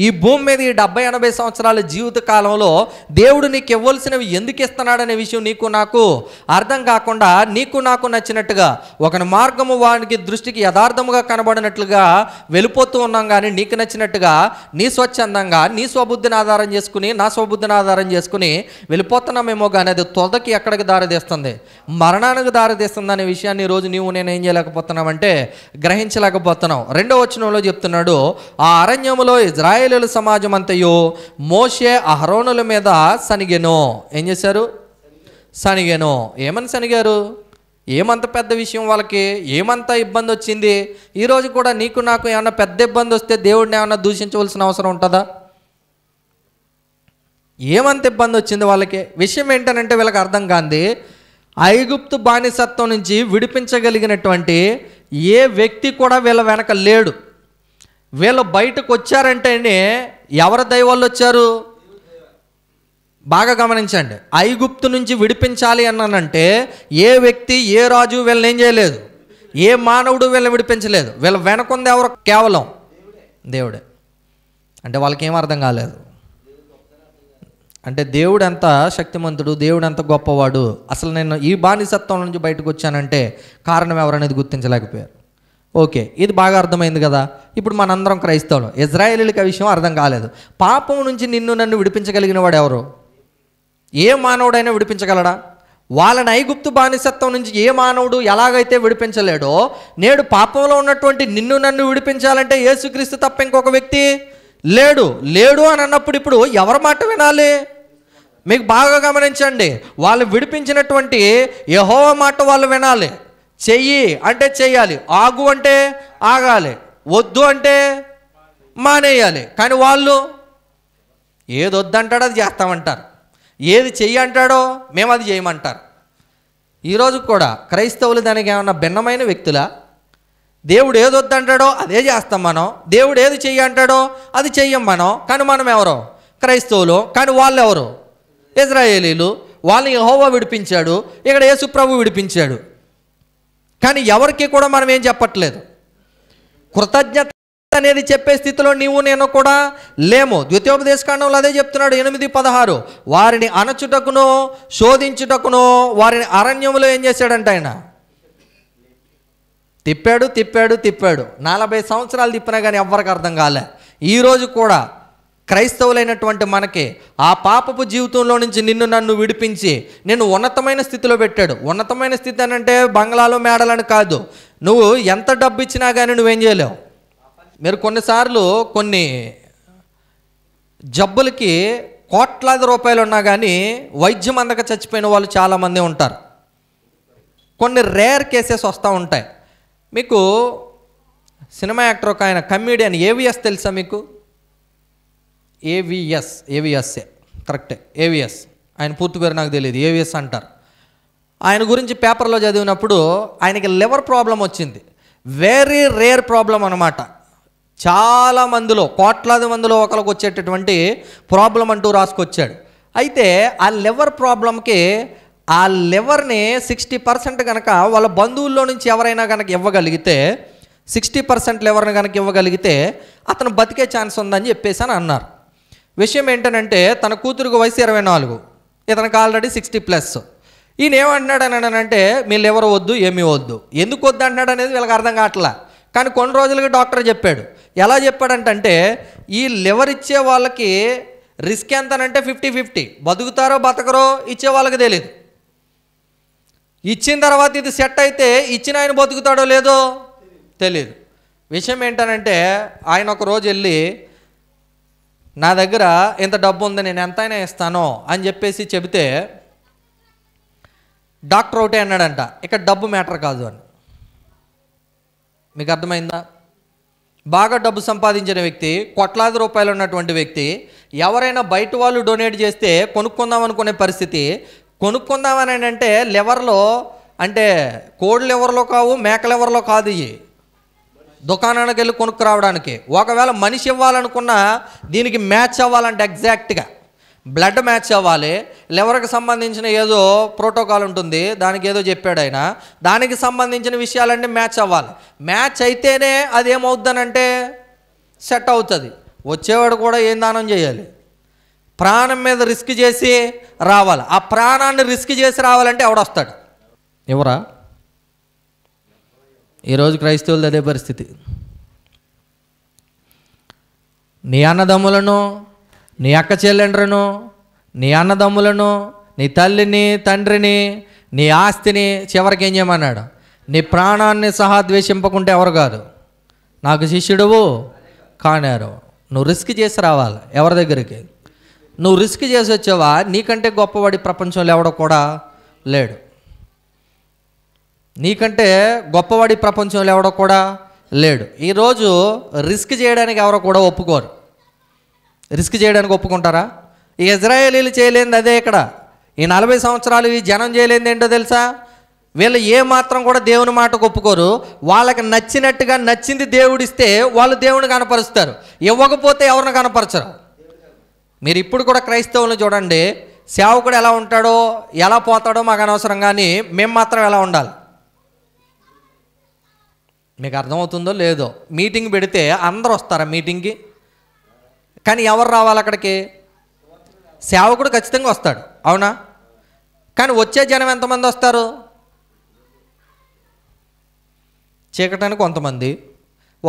ఈ భూమి మీద ఈ డెబ్బై ఎనభై సంవత్సరాల జీవిత కాలంలో దేవుడు నీకు ఇవ్వాల్సినవి ఎందుకు ఇస్తున్నాడనే విషయం నీకు నాకు అర్థం కాకుండా నీకు నాకు నచ్చినట్టుగా ఒక మార్గము వానికి దృష్టికి యథార్థముగా కనబడినట్లుగా వెళ్ళిపోతూ ఉన్నాం కానీ నీకు నచ్చినట్టుగా నీ స్వచ్ఛందంగా నీ స్వబుద్ధిని ఆధారం చేసుకుని నా స్వబుద్ధిని ఆధారం చేసుకుని వెళ్ళిపోతున్నామేమో కానీ అది తొదకి ఎక్కడికి దారితీస్తుంది మరణానికి దారితీస్తుందని అనే విషయాన్ని ఈరోజు నీవు నేను ఏం చేయలేకపోతున్నామంటే గ్రహించలేకపోతున్నావు రెండో వచనంలో చెప్తున్నాడు ఆ అరణ్యములో ఇజ్రాయేలీల సమాజం అంతయో మోషే అహరోనుల మీద సనిగెను ఏం చేశారు సనిగెను ఏమని సనిగారు ఏమంత పెద్ద విషయం వాళ్ళకి ఏమంత ఇబ్బంది వచ్చింది ఈరోజు కూడా నీకు నాకు ఏమన్నా పెద్ద ఇబ్బంది వస్తే దేవుడిని ఏమన్నా దూషించవలసిన అవసరం ఉంటుందా ఏమంత ఇబ్బంది వచ్చింది వాళ్ళకి విషయం ఏంటనంటే వీళ్ళకి అర్థం కాంది ఐగుప్తు బానిసత్వం నుంచి విడిపించగలిగినటువంటి ఏ వ్యక్తి కూడా వీళ్ళ వెనక లేడు వీళ్ళు బయటకు వచ్చారంటేనే ఎవరి దైవాళ్ళు వచ్చారు బాగా గమనించండి ఐగుప్తు నుంచి విడిపించాలి అన్నానంటే ఏ వ్యక్తి ఏ రాజు వీళ్ళని ఏం చేయలేదు ఏ మానవుడు వీళ్ళని విడిపించలేదు వీళ్ళ వెనకుంది ఎవరు కేవలం దేవుడే అంటే వాళ్ళకి ఏం అర్థం కాలేదు అంటే దేవుడు ఎంత శక్తిమంతుడు దేవుడు ఎంత గొప్పవాడు అసలు నేను ఈ బానిసత్వం నుంచి బయటకు వచ్చానంటే కారణం ఎవరనేది గుర్తించలేకపోయారు ఓకే ఇది బాగా అర్థమైంది కదా ఇప్పుడు మనందరం క్రైస్తవులు ఇజ్రాయేలీలకి ఆ విషయం అర్థం కాలేదు పాపం నుంచి నిన్ను నన్ను విడిపించగలిగిన వాడు ఎవరు ఏ మానవుడైనా విడిపించగలడా వాళ్ళని ఐగుప్తు బానిసత్వం నుంచి ఏ మానవుడు ఎలాగైతే విడిపించలేడో నేడు పాపంలో ఉన్నటువంటి నిన్ను నన్ను విడిపించాలంటే ఏసుక్రీస్తు తప్ప ఇంకొక వ్యక్తి లేడు లేడు అని అన్నప్పుడు ఇప్పుడు ఎవరి మాట వినాలి మీకు బాగా గమనించండి వాళ్ళు విడిపించినటువంటి యహో మాట వాళ్ళు వినాలి చెయ్యి అంటే చెయ్యాలి ఆగు అంటే ఆగాలి వద్దు అంటే మానేయాలి కానీ వాళ్ళు ఏది వద్దంటాడో అది చేస్తామంటారు ఏది చెయ్యి అంటాడో మేము అది చేయమంటారు ఈరోజు కూడా క్రైస్తవులు దానికి ఏమన్నా భిన్నమైన వ్యక్తులా దేవుడు ఏది వద్దంటాడో అదే చేస్తాం మనం దేవుడు ఏది చెయ్యి అంటాడో అది చెయ్యం మనం కానీ మనం ఎవరు క్రైస్తవులు కానీ వాళ్ళు ఎవరు ఇజ్రాయేలీలు వాళ్ళని యహోవా విడిపించాడు ఇక్కడ యేసుప్రభు విడిపించాడు కానీ ఎవరికి కూడా మనం ఏం చెప్పట్లేదు కృతజ్ఞత అనేది చెప్పే స్థితిలో నీవు నేను కూడా లేము ద్వితీయోపదేశకాండంలో అదే చెప్తున్నాడు ఎనిమిది పదహారు వారిని అణచుటకును శోధించుటకును వారిని అరణ్యంలో ఏం చేశాడంట ఆయన తిప్పాడు తిప్పాడు తిప్పాడు నలభై సంవత్సరాలు తిప్పినా కానీ ఎవ్వరికి అర్థం కాలే ఈరోజు కూడా క్రైస్తవులైనటువంటి మనకి ఆ పాపపు జీవితంలో నుంచి నిన్ను నన్ను విడిపించి నేను ఉన్నతమైన స్థితిలో పెట్టాడు ఉన్నతమైన స్థితి అని అంటే బంగ్లాలో మేడలని కాదు నువ్వు ఎంత డబ్బు ఇచ్చినా కానీ నువ్వేం చేయలేవు మీరు కొన్నిసార్లు కొన్ని జబ్బులకి కోట్లాది రూపాయలు ఉన్నా కానీ వైద్యం అందక చచ్చిపోయిన వాళ్ళు చాలామంది ఉంటారు కొన్ని రేర్ కేసెస్ వస్తూ ఉంటాయి మీకు సినిమా యాక్టర్ ఒక ఆయన కమీడియన్ ఏవిఎస్ తెలుసా మీకు ఏవిఎస్ ఏవిఎస్ఏ కరెక్టే ఏవిఎస్ ఆయన పూర్తి పేరు నాకు తెలియదు ఏవిఎస్ అంటారు ఆయన గురించి పేపర్లో చదివినప్పుడు ఆయనకి లివర్ ప్రాబ్లం వచ్చింది వెరీ రేర్ ప్రాబ్లం అనమాట చాలా మందిలో కోట్లాది మందిలో ఒకరికి వచ్చేటటువంటి ప్రాబ్లం అంటూ రాసుకొచ్చాడు అయితే ఆ లివర్ ప్రాబ్లంకి ఆ లివర్ని సిక్స్టీ పర్సెంట్ కనుక వాళ్ళ బంధువుల్లో నుంచి ఎవరైనా కనుక ఇవ్వగలిగితే సిక్స్టీ పర్సెంట్ లివర్ని కనుక ఇవ్వగలిగితే అతను బతికే ఛాన్స్ ఉందని చెప్పేసి అని అన్నారు విషయం ఏంటనంటే తన కూతురుకు వయసు ఇరవై నాలుగు ఇతనికి ఆల్రెడీ సిక్స్టీ ప్లస్ ఈయన ఏమంటున్నాడు అని అంటే మీరు ఎవరు వద్దు ఏమి వద్దు ఎందుకు వద్దు అంటున్నాడు అనేది వీళ్ళకి అర్థం కావట్లా కానీ కొన్ని రోజులకి డాక్టర్ చెప్పాడు ఎలా చెప్పాడంటే ఈ లివర్ ఇచ్చే వాళ్ళకి రిస్క్ ఎంతనంటే ఫిఫ్టీ ఫిఫ్టీ బతుకుతారో బతకరో ఇచ్చే వాళ్ళకి తెలియదు ఇచ్చిన తర్వాత ఇది సెట్ అయితే ఇచ్చిన ఆయన బతుకుతాడో లేదో తెలియదు విషయం ఏంటనంటే ఆయన ఒక రోజు వెళ్ళి నా దగ్గర ఇంత డబ్బు ఉంది నేను ఎంతైనా ఇస్తాను అని చెప్పేసి చెబితే డాక్టర్ ఒకటే అన్నాడంట ఇక్కడ డబ్బు మ్యాటర్ కాదు అని మీకు అర్థమైందా బాగా డబ్బు సంపాదించిన వ్యక్తి కోట్లాది రూపాయలు ఉన్నటువంటి వ్యక్తి ఎవరైనా బయట వాళ్ళు డొనేట్ చేస్తే కొనుక్కుందాం అనుకునే పరిస్థితి కొనుక్కుందామని అంటే లివర్లో అంటే కోడ్ లివర్లో కావు మేక లివర్లో కాదు దుకాణానికి వెళ్ళి కొనుక్కు రావడానికి ఒకవేళ మనిషి ఇవ్వాలనుకున్నా దీనికి మ్యాచ్ అవ్వాలంటే ఎగ్జాక్ట్గా బ్లడ్ మ్యాచ్ అవ్వాలి లివర్కి సంబంధించిన ఏదో ప్రోటోకాల్ ఉంటుంది దానికి ఏదో చెప్పాడు ఆయన దానికి సంబంధించిన విషయాలన్నీ మ్యాచ్ అవ్వాలి మ్యాచ్ అయితేనే అది ఏమవుద్దనంటే సెట్ అవుతుంది వచ్చేవాడు కూడా ఏం దానం చేయాలి ప్రాణం మీద రిస్క్ చేసి రావాలి ఆ ప్రాణాన్ని రిస్క్ చేసి రావాలంటే ఎవడొస్తాడు ఎవరా ఈరోజు క్రైస్తవులది అదే పరిస్థితి నీ అన్నదమ్ములను నీ అక్క చెల్లెండ్రను నీ అన్నదమ్ములను నీ తల్లిని తండ్రిని నీ ఆస్తిని చివరికి ఏం చేయమన్నాడు నీ ప్రాణాన్ని సహా ద్వేషింపకుంటే ఎవరు కాదు నాకు శిష్యుడువు కానేరు నువ్వు రిస్క్ చేసి రావాలి ఎవరి దగ్గరికి నువ్వు రిస్క్ చేసి వచ్చావా నీకంటే గొప్పవాడి ప్రపంచంలో ఎవడో కూడా లేడు నీకంటే గొప్పవాడి ప్రపంచంలో ఎవడో కూడా లేడు ఈరోజు రిస్క్ చేయడానికి ఎవరో కూడా ఒప్పుకోరు రిస్క్ చేయడానికి ఒప్పుకుంటారా ఈ ఇజ్రాయేలీలు చేయలేనిది అదే ఇక్కడ ఈ నలభై సంవత్సరాలు ఈ జనం చేయలేనిది ఏంటో తెలుసా వీళ్ళు ఏ మాత్రం కూడా దేవుని మాటకు ఒప్పుకోరు వాళ్ళకి నచ్చినట్టుగా నచ్చింది దేవుడిస్తే వాళ్ళు దేవుని కనపరుస్తారు ఇవ్వకపోతే ఎవరిని కనపరచరు మీరు ఇప్పుడు కూడా క్రైస్తవులను చూడండి సేవకుడు ఎలా ఉంటాడో ఎలా పోతాడో మాకు అనవసరం కానీ మేము మాత్రం ఎలా ఉండాలి మీకు అర్థమవుతుందో లేదో మీటింగ్ పెడితే అందరు వస్తారా మీటింగ్కి కానీ ఎవరు రావాలి అక్కడికి సేవకుడు ఖచ్చితంగా వస్తాడు అవునా కానీ వచ్చే జనం ఎంతమంది వస్తారు చీకటని కొంతమంది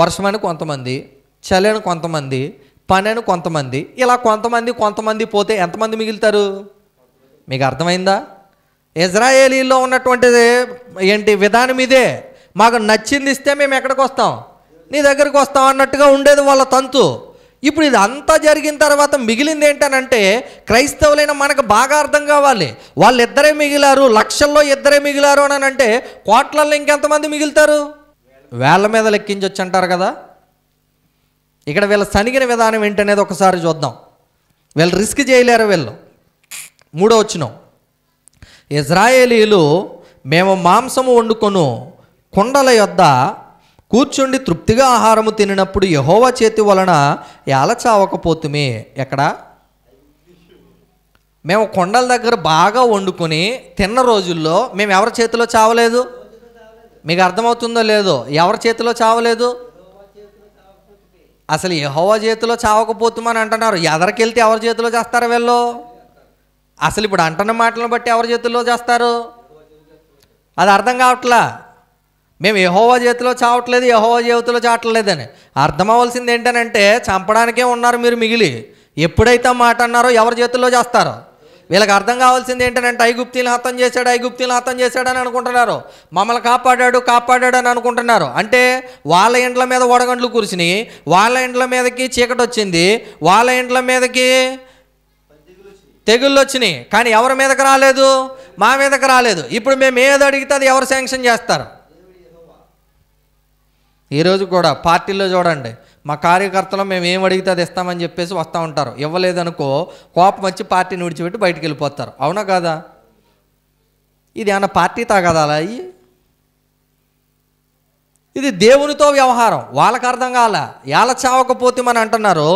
వర్షమని కొంతమంది చలిని కొంతమంది అని కొంతమంది ఇలా కొంతమంది కొంతమంది పోతే ఎంతమంది మిగులుతారు మీకు అర్థమైందా ఇజ్రాయేలీలో ఉన్నటువంటిది ఏంటి విధానం ఇదే మాకు నచ్చింది ఇస్తే మేము ఎక్కడికి వస్తాం నీ దగ్గరికి వస్తాం అన్నట్టుగా ఉండేది వాళ్ళ తంతు ఇప్పుడు ఇది అంతా జరిగిన తర్వాత మిగిలింది ఏంటనంటే క్రైస్తవులైన మనకు బాగా అర్థం కావాలి వాళ్ళిద్దరే మిగిలారు లక్షల్లో ఇద్దరే మిగిలారు అని అంటే కోట్లల్లో ఇంకెంతమంది మిగులుతారు వేళ్ళ మీద లెక్కించొచ్చు అంటారు కదా ఇక్కడ వీళ్ళ సనిగిన విధానం ఏంటనేది ఒకసారి చూద్దాం వీళ్ళు రిస్క్ చేయలేరు వీళ్ళు మూడో వచ్చినాం ఇజ్రాయేలీలు మేము మాంసము వండుకొను కొండల యొద్ద కూర్చుండి తృప్తిగా ఆహారము తినినప్పుడు యహోవా చేతి వలన ఏలచావకపోతుమే ఎక్కడ మేము కొండల దగ్గర బాగా వండుకొని తిన్న రోజుల్లో మేము ఎవరి చేతిలో చావలేదు మీకు అర్థమవుతుందో లేదో ఎవరి చేతిలో చావలేదు అసలు యహోవా చేతిలో చావకపోతుమని అంటున్నారు ఎదరికెళ్తే ఎవరి చేతిలో చేస్తారు వీళ్ళు అసలు ఇప్పుడు అంటున్న మాటలను బట్టి ఎవరి చేతుల్లో చేస్తారు అది అర్థం కావట్లా మేము యహోవా చేతిలో చావట్లేదు యహోవా చేతిలో చావట్లేదని అర్థం అవ్వాల్సింది ఏంటనంటే చంపడానికే ఉన్నారు మీరు మిగిలి ఎప్పుడైతే మాట అన్నారో ఎవరి చేతుల్లో చేస్తారో వీళ్ళకి అర్థం కావాల్సింది ఏంటంటే ఐగుప్తిని హతం చేశాడు ఐగుప్తిని హతం చేశాడని అనుకుంటున్నారు మమ్మల్ని కాపాడాడు కాపాడాడు అని అనుకుంటున్నారు అంటే వాళ్ళ ఇండ్ల మీద వడగండ్లు కురిసినాయి వాళ్ళ ఇండ్ల మీదకి చీకటి వచ్చింది వాళ్ళ ఇండ్ల మీదకి తెగుళ్ళు వచ్చినాయి కానీ ఎవరి మీదకి రాలేదు మా మీదకి రాలేదు ఇప్పుడు మేము ఏది అడిగితే అది ఎవరు శాంక్షన్ చేస్తారు ఈరోజు కూడా పార్టీలో చూడండి మా కార్యకర్తలు మేము ఏం అడిగితే అది ఇస్తామని చెప్పేసి వస్తూ ఉంటారు ఇవ్వలేదనుకో కోపం వచ్చి పార్టీని విడిచిపెట్టి బయటికి వెళ్ళిపోతారు అవునా కాదా ఇది ఏమన్నా పార్టీ తాగదాలా అయ్యి ఇది దేవునితో వ్యవహారం వాళ్ళకి అర్థం కాల ఎలా చావకపోతే మన అంటున్నారు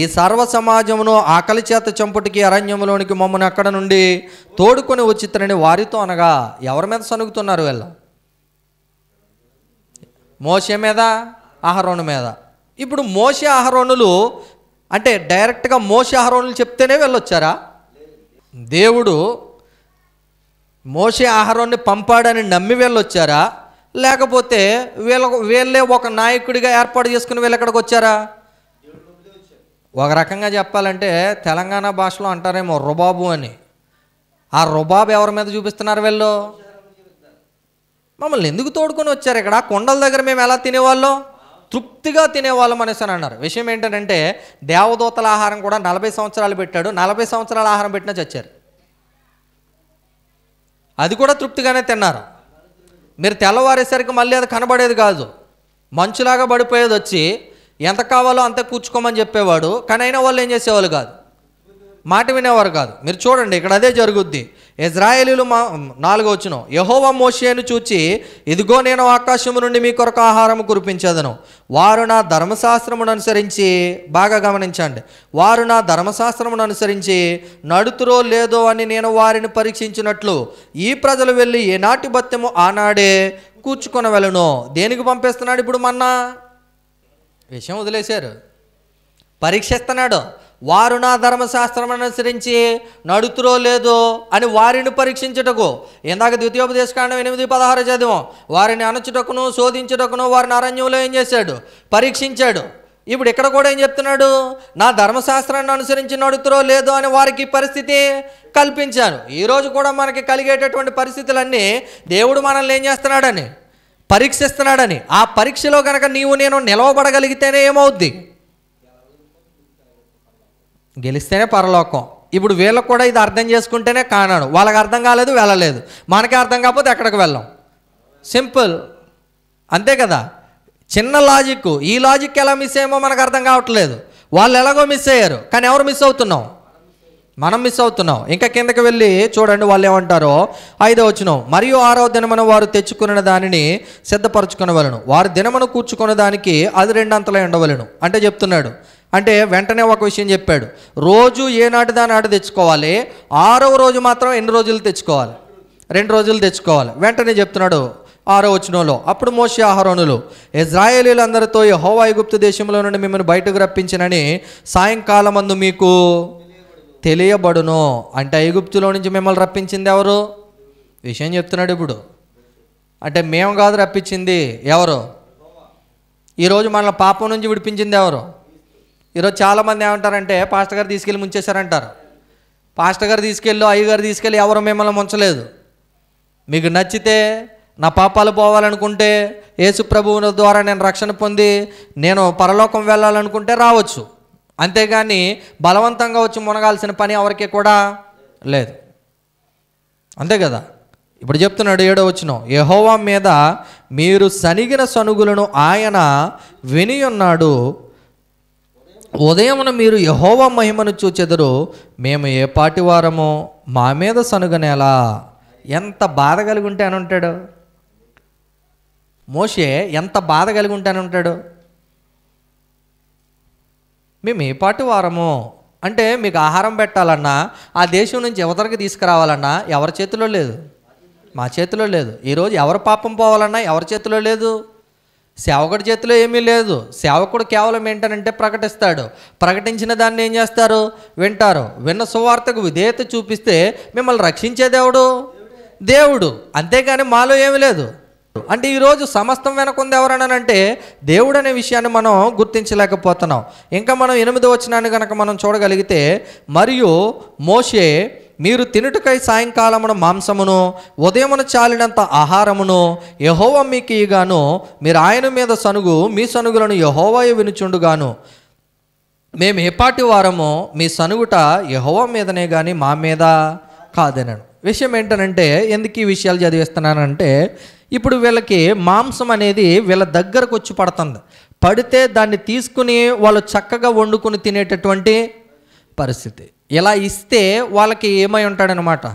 ఈ సర్వ సమాజమును ఆకలి చేత చంపుటికి అరణ్యంలోనికి మమ్మల్ని అక్కడ నుండి తోడుకొని వచ్చిత్రని వారితో అనగా ఎవరి మీద సనుగుతున్నారు వీళ్ళు మోసే మీద ఆహరోను మీద ఇప్పుడు మోసే ఆహరోనులు అంటే డైరెక్ట్గా మోసే ఆహరోనులు చెప్తేనే వెళ్ళొచ్చారా దేవుడు మోసే ఆహారాన్ని పంపాడని నమ్మి వెళ్ళొచ్చారా లేకపోతే వీళ్ళ వీళ్ళే ఒక నాయకుడిగా ఏర్పాటు చేసుకుని వీళ్ళు ఎక్కడికి వచ్చారా ఒక రకంగా చెప్పాలంటే తెలంగాణ భాషలో అంటారేమో రుబాబు అని ఆ రుబాబు ఎవరి మీద చూపిస్తున్నారు వీళ్ళు మమ్మల్ని ఎందుకు తోడుకొని వచ్చారు ఇక్కడ కొండల దగ్గర మేము ఎలా తినేవాళ్ళం తృప్తిగా తినేవాళ్ళం అనేసి అని అన్నారు విషయం ఏంటంటే దేవదూతల ఆహారం కూడా నలభై సంవత్సరాలు పెట్టాడు నలభై సంవత్సరాల ఆహారం పెట్టినా చచ్చారు అది కూడా తృప్తిగానే తిన్నారు మీరు తెల్లవారేసరికి మళ్ళీ అది కనబడేది కాదు మంచులాగా పడిపోయేది వచ్చి ఎంత కావాలో అంత కూర్చుకోమని చెప్పేవాడు కానీ అయినా వాళ్ళు ఏం చేసేవాళ్ళు కాదు మాట వినేవారు కాదు మీరు చూడండి ఇక్కడ అదే జరుగుద్ది ఇజ్రాయేలీలు మా నాలుగో వచ్చిన యహోవ మోషేను చూచి ఇదిగో నేను ఆకాశము నుండి మీ కొరకు ఆహారం కురిపించదను వారు నా ధర్మశాస్త్రమును అనుసరించి బాగా గమనించండి వారు నా ధర్మశాస్త్రమును అనుసరించి నడుతురో లేదో అని నేను వారిని పరీక్షించినట్లు ఈ ప్రజలు వెళ్ళి ఏనాటి భత్యము ఆనాడే కూర్చుకొని వెళ్ళను దేనికి పంపిస్తున్నాడు ఇప్పుడు మన్నా విషయం వదిలేశారు పరీక్షిస్తున్నాడు వారు నా ధర్మశాస్త్రం అనుసరించి నడుతురో లేదో అని వారిని పరీక్షించుటకు ఇందాక ద్వితీయోపదేశకాండం ఎనిమిది పదహారు చదివాం వారిని అణచుటకును శోధించుటకును వారిని అరణ్యంలో ఏం చేశాడు పరీక్షించాడు ఇప్పుడు ఇక్కడ కూడా ఏం చెప్తున్నాడు నా ధర్మశాస్త్రాన్ని అనుసరించి నడుతురో లేదో అని వారికి పరిస్థితి కల్పించాను ఈరోజు కూడా మనకి కలిగేటటువంటి పరిస్థితులన్నీ దేవుడు మనల్ని ఏం చేస్తున్నాడని పరీక్షిస్తున్నాడని ఆ పరీక్షలో కనుక నీవు నేను నిలవబడగలిగితేనే ఏమవుద్ది గెలిస్తేనే పరలోకం ఇప్పుడు వీళ్ళకు కూడా ఇది అర్థం చేసుకుంటేనే కానాను వాళ్ళకి అర్థం కాలేదు వెళ్ళలేదు మనకే అర్థం కాకపోతే ఎక్కడికి వెళ్ళాం సింపుల్ అంతే కదా చిన్న లాజిక్ ఈ లాజిక్ ఎలా మిస్ అయ్యామో మనకు అర్థం కావట్లేదు వాళ్ళు ఎలాగో మిస్ అయ్యారు కానీ ఎవరు మిస్ అవుతున్నాం మనం మిస్ అవుతున్నాం ఇంకా కిందకి వెళ్ళి చూడండి వాళ్ళు ఏమంటారో ఐదో వచ్చినాం మరియు ఆరో దినమున వారు తెచ్చుకున్న దానిని సిద్ధపరచుకునవలను వారు దినమును కూర్చుకున్న దానికి అది రెండంతలై ఉండవలను అంటే చెప్తున్నాడు అంటే వెంటనే ఒక విషయం చెప్పాడు రోజు ఏనాటిదా నాటి తెచ్చుకోవాలి ఆరవ రోజు మాత్రం ఎన్ని రోజులు తెచ్చుకోవాలి రెండు రోజులు తెచ్చుకోవాలి వెంటనే చెప్తున్నాడు ఆరో వాళ్ళు అప్పుడు మోషే ఆహరోనులు ఇజ్రాయేలీలందరితో యహోవా గుప్త దేశంలో నుండి మిమ్మల్ని బయటకు రప్పించినని అందు మీకు తెలియబడును అంటే ఐగుప్తులో నుంచి మిమ్మల్ని రప్పించింది ఎవరు విషయం చెప్తున్నాడు ఇప్పుడు అంటే మేము కాదు రప్పించింది ఎవరు ఈరోజు మనల్ని పాపం నుంచి విడిపించింది ఎవరు ఈరోజు చాలామంది ఏమంటారంటే పాస్టర్ గారు తీసుకెళ్ళి ముంచేశారంటారు పాస్టర్ గారు తీసుకెళ్ళి అయ్యగారు తీసుకెళ్ళి ఎవరు మిమ్మల్ని ముంచలేదు మీకు నచ్చితే నా పాపాలు పోవాలనుకుంటే యేసు ప్రభువుల ద్వారా నేను రక్షణ పొంది నేను పరలోకం వెళ్ళాలనుకుంటే రావచ్చు అంతేగాని బలవంతంగా వచ్చి మునగాల్సిన పని ఎవరికి కూడా లేదు అంతే కదా ఇప్పుడు చెప్తున్నాడు ఏడో వచ్చిన యహోవా మీద మీరు సనిగిన సనుగులను ఆయన విని ఉన్నాడు ఉదయమున మీరు యహోవ మహిమను చూచెదరు మేము ఏ పాటి వారమో మా మీద సనుగనేలా ఎంత బాధ కలిగి ఉంటే అని ఉంటాడు మోషే ఎంత బాధ కలిగి ఉంటే అని ఉంటాడు మేము ఏ పాటి వారమో అంటే మీకు ఆహారం పెట్టాలన్నా ఆ దేశం నుంచి ఎవరికి తీసుకురావాలన్నా ఎవరి చేతిలో లేదు మా చేతిలో లేదు ఈరోజు ఎవరు పాపం పోవాలన్నా ఎవరి చేతిలో లేదు సేవకుడి చేతిలో ఏమీ లేదు సేవకుడు కేవలం ఏంటనంటే ప్రకటిస్తాడు ప్రకటించిన దాన్ని ఏం చేస్తారు వింటారు విన్న సువార్తకు విధేయత చూపిస్తే మిమ్మల్ని రక్షించే దేవుడు దేవుడు అంతేగాని మాలో ఏమి లేదు అంటే ఈరోజు సమస్తం వెనకుంది ఎవరనంటే దేవుడు అనే విషయాన్ని మనం గుర్తించలేకపోతున్నాం ఇంకా మనం ఎనిమిది వచ్చినాన్ని కనుక మనం చూడగలిగితే మరియు మోషే మీరు తినుటకై సాయంకాలమున మాంసమును ఉదయమున చాలినంత ఆహారమును యహోవ మీకు ఇగాను మీరు ఆయన మీద సనుగు మీ సనుగులను యహోవాయ వినుచుండుగాను మేము ఏపాటి వారము మీ సనుగుట యహోవ మీదనే కానీ మా మీద కాదనను విషయం ఏంటనంటే ఎందుకు ఈ విషయాలు చదివిస్తున్నానంటే ఇప్పుడు వీళ్ళకి మాంసం అనేది వీళ్ళ దగ్గరకు వచ్చి పడుతుంది పడితే దాన్ని తీసుకుని వాళ్ళు చక్కగా వండుకుని తినేటటువంటి పరిస్థితి ఇలా ఇస్తే వాళ్ళకి ఏమై ఉంటాడనమాట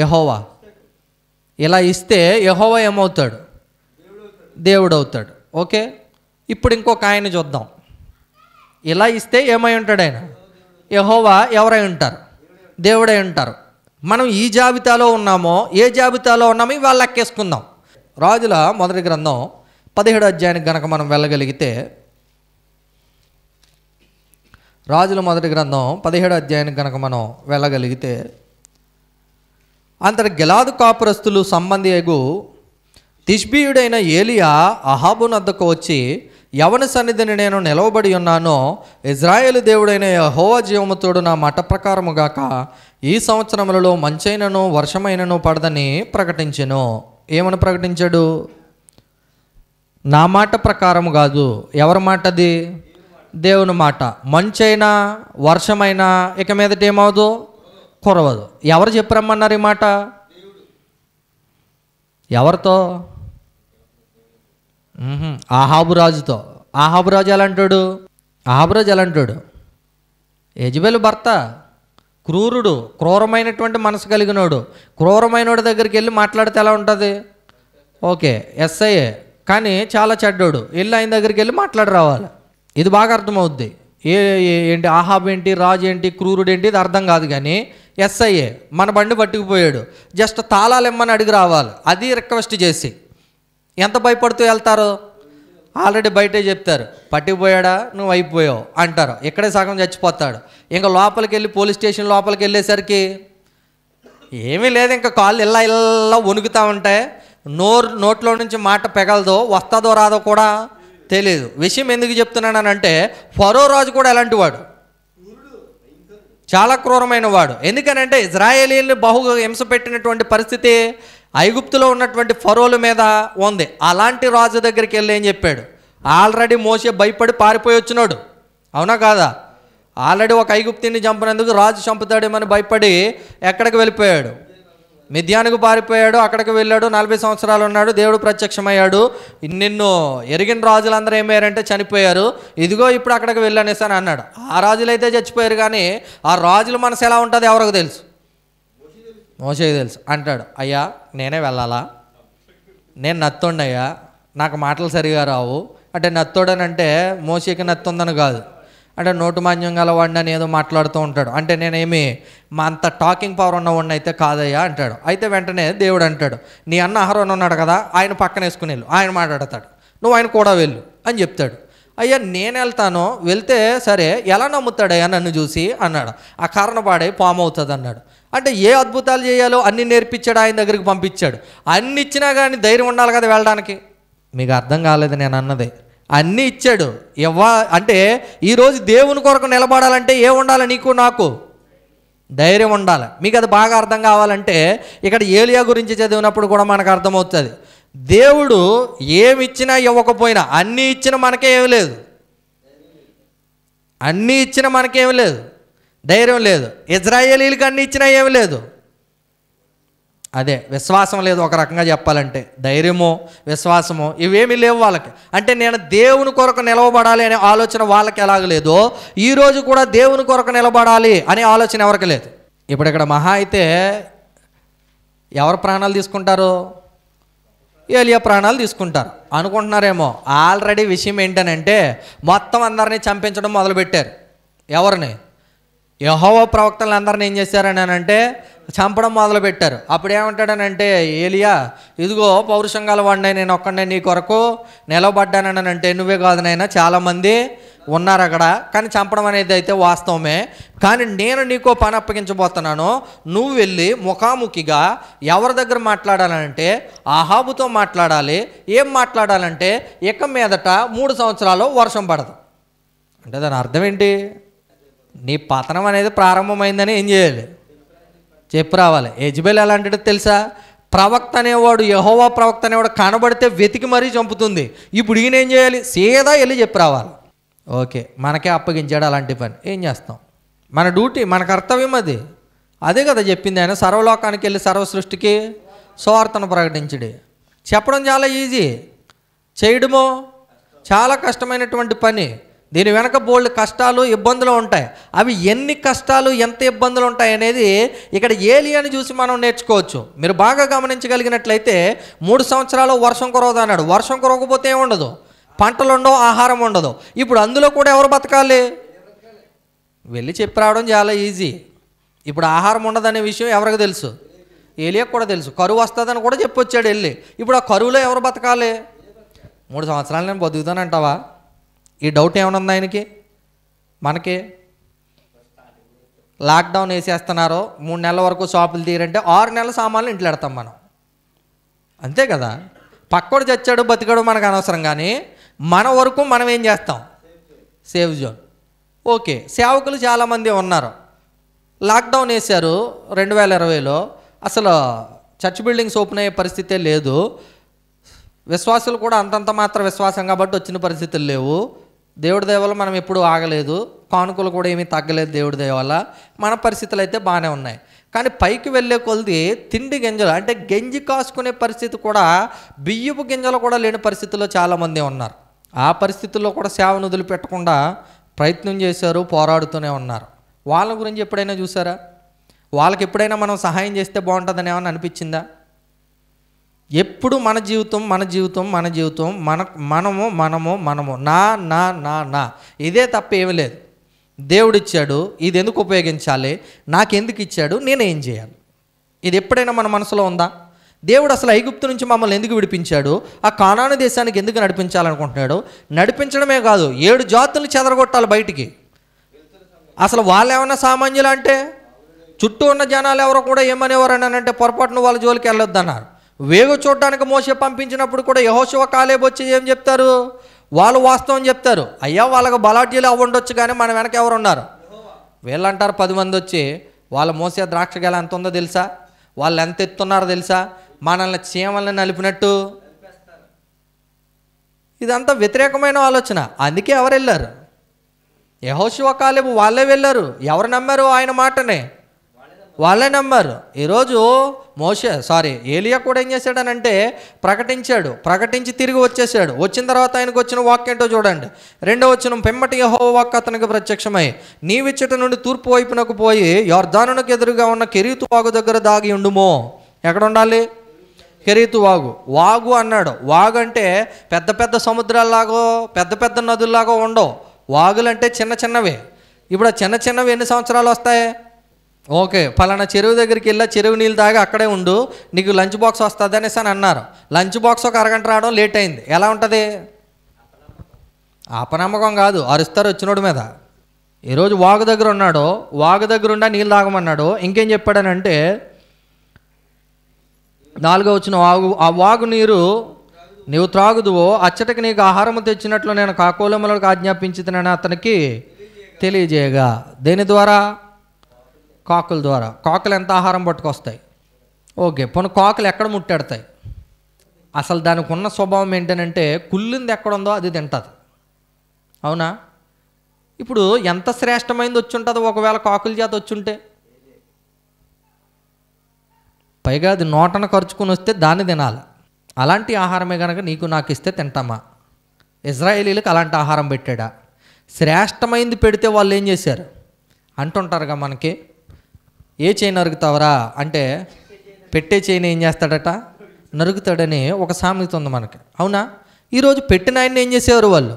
యహోవా ఇలా ఇస్తే యహోవా ఏమవుతాడు దేవుడు అవుతాడు ఓకే ఇప్పుడు ఇంకొక ఆయన చూద్దాం ఇలా ఇస్తే ఏమై ఉంటాడు ఆయన యహోవా ఎవరై ఉంటారు దేవుడై ఉంటారు మనం ఈ జాబితాలో ఉన్నామో ఏ జాబితాలో ఉన్నామో ఇవాళ లెక్కేసుకుందాం రాజుల మొదటి గ్రంథం పదిహేడు అధ్యాయానికి గనక మనం వెళ్ళగలిగితే రాజుల మొదటి గ్రంథం పదిహేడు అధ్యాయానికి కనుక మనం వెళ్ళగలిగితే అంతటి గెలాదు కాపురస్తులు సంబంధి ఎగు తిష్బీయుడైన ఏలియా అహాబున్ వద్దకు వచ్చి యవన సన్నిధిని నేను నిలవబడి ఉన్నానో ఇజ్రాయేల్ దేవుడైన యహోవా జీవముతోడు నా మట ప్రకారముగాక ఈ సంవత్సరములలో మంచైనను వర్షమైనను పడదని ప్రకటించెను ఏమని ప్రకటించాడు నా మాట ప్రకారము కాదు ఎవరి మాటది దేవుని మాట మంచైనా వర్షమైనా ఇక మీదట ఏమవదు కురవదు ఎవరు చెప్పరమ్మన్నారు ఈ మాట ఎవరితో ఆహాబురాజుతో ఆహాబురాజు ఎలా అంటాడు ఆహాబురాజు ఎలా అంటాడు యజబెల్ భర్త క్రూరుడు క్రూరమైనటువంటి మనసు కలిగినోడు వాడి దగ్గరికి వెళ్ళి మాట్లాడితే ఎలా ఉంటుంది ఓకే ఎస్ఐఏ కానీ చాలా చెడ్డోడు వెళ్ళి ఆయన దగ్గరికి వెళ్ళి మాట్లాడి రావాలి ఇది బాగా అర్థమవుద్ది ఏ ఏంటి ఆహాబ్ ఏంటి రాజు ఏంటి క్రూరుడు ఏంటి ఇది అర్థం కాదు కానీ ఎస్ఐఏ మన బండి పట్టుకుపోయాడు జస్ట్ తాళాలు ఇమ్మని అడిగి రావాలి అది రిక్వెస్ట్ చేసి ఎంత భయపడుతూ వెళ్తారు ఆల్రెడీ బయటే చెప్తారు పట్టుకుపోయాడా నువ్వు అయిపోయావు అంటారు ఇక్కడే సగం చచ్చిపోతాడు ఇంకా లోపలికి వెళ్ళి పోలీస్ స్టేషన్ లోపలికి వెళ్ళేసరికి ఏమీ లేదు ఇంకా కాళ్ళు ఇలా ఇలా వణుకుతూ ఉంటాయి నోరు నోట్లో నుంచి మాట పెగలదో వస్తుందో రాదో కూడా తెలియదు విషయం ఎందుకు చెప్తున్నాను అంటే ఫరో రాజు కూడా ఎలాంటి వాడు చాలా క్రూరమైన వాడు ఎందుకనంటే ఇజ్రాయేలీని బహుగా హింస పెట్టినటువంటి పరిస్థితి ఐగుప్తులో ఉన్నటువంటి ఫరోల మీద ఉంది అలాంటి రాజు దగ్గరికి వెళ్ళి ఏం చెప్పాడు ఆల్రెడీ మోసే భయపడి పారిపోయి వచ్చినాడు అవునా కాదా ఆల్రెడీ ఒక ఐగుప్తిని చంపినందుకు రాజు చంపుతాడేమని భయపడి ఎక్కడికి వెళ్ళిపోయాడు మిథ్యానికి పారిపోయాడు అక్కడికి వెళ్ళాడు నలభై సంవత్సరాలు ఉన్నాడు దేవుడు ప్రత్యక్షమయ్యాడు నిన్ను ఎరిగిన రాజులందరూ ఏమయ్యారంటే చనిపోయారు ఇదిగో ఇప్పుడు అక్కడికి వెళ్ళనేసి అని అన్నాడు ఆ రాజులైతే చచ్చిపోయారు కానీ ఆ రాజుల మనసు ఎలా ఉంటుంది ఎవరికి తెలుసు మోసకి తెలుసు అంటాడు అయ్యా నేనే వెళ్ళాలా నేను నత్తుండయ్యా నాకు మాటలు సరిగా రావు అంటే నత్తోడనంటే మోసకి నత్తుందని కాదు అంటే నోటు గల వాడిని అని ఏదో మాట్లాడుతూ ఉంటాడు అంటే నేనేమి మా అంత టాకింగ్ పవర్ ఉన్నవాడిని అయితే కాదయ్యా అంటాడు అయితే వెంటనే దేవుడు అంటాడు నీ అన్న ఆహారం ఉన్నాడు కదా ఆయన పక్కన వేసుకుని వెళ్ళు ఆయన మాట్లాడతాడు నువ్వు ఆయన కూడా వెళ్ళు అని చెప్తాడు అయ్యా నేను వెళ్తాను వెళ్తే సరే ఎలా నమ్ముతాడయ్యా నన్ను చూసి అన్నాడు ఆ కారణపాడై పాము అవుతుంది అన్నాడు అంటే ఏ అద్భుతాలు చేయాలో అన్ని నేర్పించాడు ఆయన దగ్గరికి పంపించాడు అన్ని ఇచ్చినా కానీ ధైర్యం ఉండాలి కదా వెళ్ళడానికి మీకు అర్థం కాలేదు నేను అన్నదే అన్నీ ఇచ్చాడు ఇవ్వ అంటే ఈరోజు దేవుని కొరకు నిలబడాలంటే ఏ ఉండాలి నీకు నాకు ధైర్యం ఉండాలి మీకు అది బాగా అర్థం కావాలంటే ఇక్కడ ఏలియా గురించి చదివినప్పుడు కూడా మనకు అర్థమవుతుంది దేవుడు ఏమిచ్చినా ఇవ్వకపోయినా అన్నీ ఇచ్చిన మనకే ఏమి లేదు అన్నీ ఇచ్చిన మనకేం లేదు ధైర్యం లేదు ఇజ్రాయేలీలకు అన్నీ ఇచ్చినా ఏమి లేదు అదే విశ్వాసం లేదు ఒక రకంగా చెప్పాలంటే ధైర్యమో విశ్వాసమో ఇవేమీ లేవు వాళ్ళకి అంటే నేను దేవుని కొరకు నిలవబడాలి అనే ఆలోచన వాళ్ళకి ఎలాగ లేదో ఈరోజు కూడా దేవుని కొరకు నిలబడాలి అనే ఆలోచన ఎవరికి లేదు ఇప్పుడు ఇక్కడ మహా అయితే ఎవరు ప్రాణాలు తీసుకుంటారు ఏలియా ప్రాణాలు తీసుకుంటారు అనుకుంటున్నారేమో ఆల్రెడీ విషయం ఏంటనంటే మొత్తం అందరినీ చంపించడం మొదలుపెట్టారు ఎవరిని యహోవ ప్రవక్తలు అందరిని ఏం చేశారని అంటే చంపడం మొదలుపెట్టారు అప్పుడు ఏమంటాడనంటే ఏలియా ఇదిగో పౌరుషంగా గలవాడినై నేను ఒక్కడే నీ కొరకు నిలబడ్డానని అంటే నువ్వే కాదు నైనా చాలామంది ఉన్నారు అక్కడ కానీ చంపడం అనేది అయితే వాస్తవమే కానీ నేను నీకో పని అప్పగించబోతున్నాను నువ్వు వెళ్ళి ముఖాముఖిగా ఎవరి దగ్గర మాట్లాడాలంటే ఆహాబుతో మాట్లాడాలి ఏం మాట్లాడాలంటే ఇక మీదట మూడు సంవత్సరాలు వర్షం పడదు అంటే దాని అర్థం ఏంటి నీ పతనం అనేది ప్రారంభమైందని ఏం చేయాలి చెప్పు రావాలి యజ్బెల్ ఎలాంటిది తెలుసా ప్రవక్త అనేవాడు యహోవా ప్రవక్త అనేవాడు కనబడితే వెతికి మరీ చంపుతుంది ఇప్పుడు ఈయన ఏం చేయాలి సీదా వెళ్ళి చెప్పు రావాలి ఓకే మనకే అప్పగించాడు అలాంటి పని ఏం చేస్తాం మన డ్యూటీ మన కర్తవ్యం అది అదే కదా చెప్పింది ఆయన సర్వలోకానికి వెళ్ళి సర్వ సృష్టికి సువార్తను ప్రకటించడి చెప్పడం చాలా ఈజీ చేయడము చాలా కష్టమైనటువంటి పని దీని వెనక బోల్డ్ కష్టాలు ఇబ్బందులు ఉంటాయి అవి ఎన్ని కష్టాలు ఎంత ఇబ్బందులు ఉంటాయి అనేది ఇక్కడ ఏలి అని చూసి మనం నేర్చుకోవచ్చు మీరు బాగా గమనించగలిగినట్లయితే మూడు సంవత్సరాలు వర్షం కురవదు అన్నాడు వర్షం కురవకపోతే ఉండదు పంటలు ఉండవు ఆహారం ఉండదు ఇప్పుడు అందులో కూడా ఎవరు బతకాలి వెళ్ళి చెప్పి రావడం చాలా ఈజీ ఇప్పుడు ఆహారం ఉండదనే విషయం ఎవరికి తెలుసు ఏలియా కూడా తెలుసు కరువు వస్తుందని కూడా చెప్పొచ్చాడు వెళ్ళి ఇప్పుడు ఆ కరువులో ఎవరు బతకాలి మూడు సంవత్సరాలు నేను బతుకుతానంటావా ఈ డౌట్ ఏమైనా ఉంది ఆయనకి మనకి లాక్డౌన్ వేసేస్తున్నారు మూడు నెలల వరకు షాపులు తీరంటే ఆరు నెలల సామాన్లు ఇంట్లో పెడతాం మనం అంతే కదా పక్కోడు చచ్చాడు బతికాడు మనకు అనవసరం కానీ మన వరకు మనం ఏం చేస్తాం సేవ్ జోన్ ఓకే సేవకులు చాలామంది ఉన్నారు లాక్డౌన్ వేశారు రెండు వేల ఇరవైలో అసలు చర్చ్ బిల్డింగ్స్ ఓపెన్ అయ్యే పరిస్థితే లేదు విశ్వాసులు కూడా అంతంత మాత్రం విశ్వాసం కాబట్టి వచ్చిన పరిస్థితులు లేవు దేవుడి దేవల మనం ఎప్పుడూ ఆగలేదు కానుకలు కూడా ఏమీ తగ్గలేదు దేవుడి దేవాల మన పరిస్థితులు అయితే బాగానే ఉన్నాయి కానీ పైకి వెళ్ళే కొలిది తిండి గింజలు అంటే గంజి కాసుకునే పరిస్థితి కూడా బియ్యపు గింజలు కూడా లేని పరిస్థితుల్లో చాలామంది ఉన్నారు ఆ పరిస్థితుల్లో కూడా సేవను పెట్టకుండా ప్రయత్నం చేశారు పోరాడుతూనే ఉన్నారు వాళ్ళ గురించి ఎప్పుడైనా చూసారా వాళ్ళకి ఎప్పుడైనా మనం సహాయం చేస్తే బాగుంటుందని ఏమైనా అనిపించిందా ఎప్పుడు మన జీవితం మన జీవితం మన జీవితం మన మనము మనము మనము నా నా నా నా ఇదే తప్ప ఏమీ లేదు దేవుడిచ్చాడు ఇది ఎందుకు ఉపయోగించాలి నాకెందుకు ఇచ్చాడు నేను ఏం చేయాలి ఇది ఎప్పుడైనా మన మనసులో ఉందా దేవుడు అసలు ఐగుప్తు నుంచి మమ్మల్ని ఎందుకు విడిపించాడు ఆ కానాను దేశానికి ఎందుకు నడిపించాలనుకుంటున్నాడు నడిపించడమే కాదు ఏడు జాతులు చెదరగొట్టాలి బయటికి అసలు వాళ్ళు ఏమైనా సామాన్యులు అంటే చుట్టూ ఉన్న జనాలు ఎవరో కూడా ఏమనేవారు అని అంటే పొరపాటున వాళ్ళ జోలికి వెళ్ళొద్దన్నారు వేగు చూడడానికి మోసే పంపించినప్పుడు కూడా యహోశివ కాలేబు వచ్చి ఏం చెప్తారు వాళ్ళు వాస్తవం చెప్తారు అయ్యా వాళ్ళకు బలాఢ్యులు అవ్వండొచ్చు కానీ మన వెనక ఎవరు ఉన్నారు వీళ్ళంటారు పది మంది వచ్చి వాళ్ళు మోసే ద్రాక్ష గల ఎంత ఉందో తెలుసా వాళ్ళు ఎంత ఎత్తున్నారో తెలుసా మనల్ని చీమల్ని నలిపినట్టు ఇదంతా వ్యతిరేకమైన ఆలోచన అందుకే ఎవరు వెళ్ళారు యహోశివ కాలేబు వాళ్ళే వెళ్ళారు ఎవరు నమ్మారు ఆయన మాటనే వాళ్ళే నమ్మారు ఈరోజు మోసే సారీ ఏలియా కూడా ఏం చేశాడనంటే ప్రకటించాడు ప్రకటించి తిరిగి వచ్చేసాడు వచ్చిన తర్వాత ఆయనకు వచ్చిన వాక్ ఏంటో చూడండి రెండో వచ్చిన పెమ్మటి యహో వాక్ అతనికి ప్రత్యక్షమై నీవిచ్చట నుండి తూర్పు వైపునకు పోయి యోర్ధానునకు ఎదురుగా ఉన్న కెరీతు వాగు దగ్గర దాగి ఉండుమో ఎక్కడ ఉండాలి కెరీతు వాగు వాగు అన్నాడు వాగు అంటే పెద్ద పెద్ద సముద్రాల్లాగో పెద్ద పెద్ద నదుల్లాగో ఉండవు వాగులంటే చిన్న చిన్నవి ఇప్పుడు చిన్న చిన్నవి ఎన్ని సంవత్సరాలు వస్తాయి ఓకే ఫలానా చెరువు దగ్గరికి వెళ్ళా చెరువు నీళ్ళు తాగి అక్కడే ఉండు నీకు లంచ్ బాక్స్ వస్తుంది అనేసి అని అన్నారు లంచ్ బాక్స్ ఒక అరగంట రావడం లేట్ అయింది ఎలా ఉంటుంది అపనమ్మకం కాదు అరుస్తారు వచ్చినోడు మీద ఈరోజు వాగు దగ్గర ఉన్నాడు వాగు దగ్గర ఉండా నీళ్ళు తాగమన్నాడు ఇంకేం చెప్పాడనంటే నాలుగో వచ్చిన వాగు ఆ వాగు నీరు నీవు త్రాగుదువో అచ్చటకి నీకు ఆహారం తెచ్చినట్లు నేను కాకోలములకు ఆజ్ఞాపించుతున్నాను అతనికి తెలియజేయగా దేని ద్వారా కాకుల ద్వారా కాకులు ఎంత ఆహారం పట్టుకొస్తాయి ఓకే పొను కాకులు ఎక్కడ ముట్టెడతాయి అసలు దానికి ఉన్న స్వభావం ఏంటనంటే కుళ్ళింది ఎక్కడ ఉందో అది తింటుంది అవునా ఇప్పుడు ఎంత శ్రేష్టమైంది వచ్చి ఉంటుంది ఒకవేళ కాకుల చేత వచ్చుంటే పైగా అది నోటన ఖర్చుకుని వస్తే దాన్ని తినాలి అలాంటి ఆహారమే కనుక నీకు నాకు ఇస్తే తింటామా ఇజ్రాయేలీలకు అలాంటి ఆహారం పెట్టాడా శ్రేష్టమైంది పెడితే వాళ్ళు ఏం చేశారు అంటుంటారుగా మనకి ఏ చేయి నరుగుతావరా అంటే పెట్టే చేయిని ఏం చేస్తాడట నరుకుతాడని ఒక సామెత ఉంది మనకి అవునా ఈరోజు పెట్టిన ఆయన ఏం చేసేవారు వాళ్ళు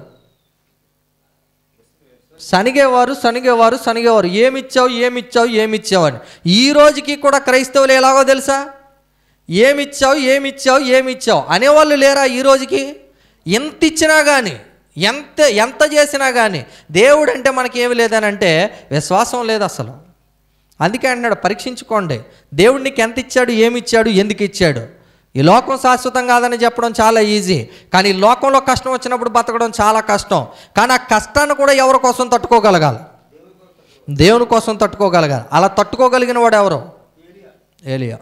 శనిగేవారు శనిగేవారు శనిగేవారు ఏమిచ్చావు ఏమిచ్చావు ఇచ్చావు అని ఈ రోజుకి కూడా క్రైస్తవులు ఎలాగో తెలుసా ఏమిచ్చావు ఏమిచ్చావు ఏమిచ్చావు అనేవాళ్ళు లేరా ఈ రోజుకి ఎంత ఇచ్చినా కానీ ఎంత ఎంత చేసినా కానీ దేవుడు అంటే మనకేమి లేదని అంటే విశ్వాసం లేదు అసలు అందుకే అన్నాడు పరీక్షించుకోండి దేవుడు నీకు ఎంత ఇచ్చాడు ఏమి ఇచ్చాడు ఎందుకు ఇచ్చాడు ఈ లోకం శాశ్వతం కాదని చెప్పడం చాలా ఈజీ కానీ లోకంలో కష్టం వచ్చినప్పుడు బతకడం చాలా కష్టం కానీ ఆ కష్టాన్ని కూడా ఎవరి కోసం తట్టుకోగలగాలి దేవుని కోసం తట్టుకోగలగాలి అలా తట్టుకోగలిగిన వాడు ఎవరు ఏలియా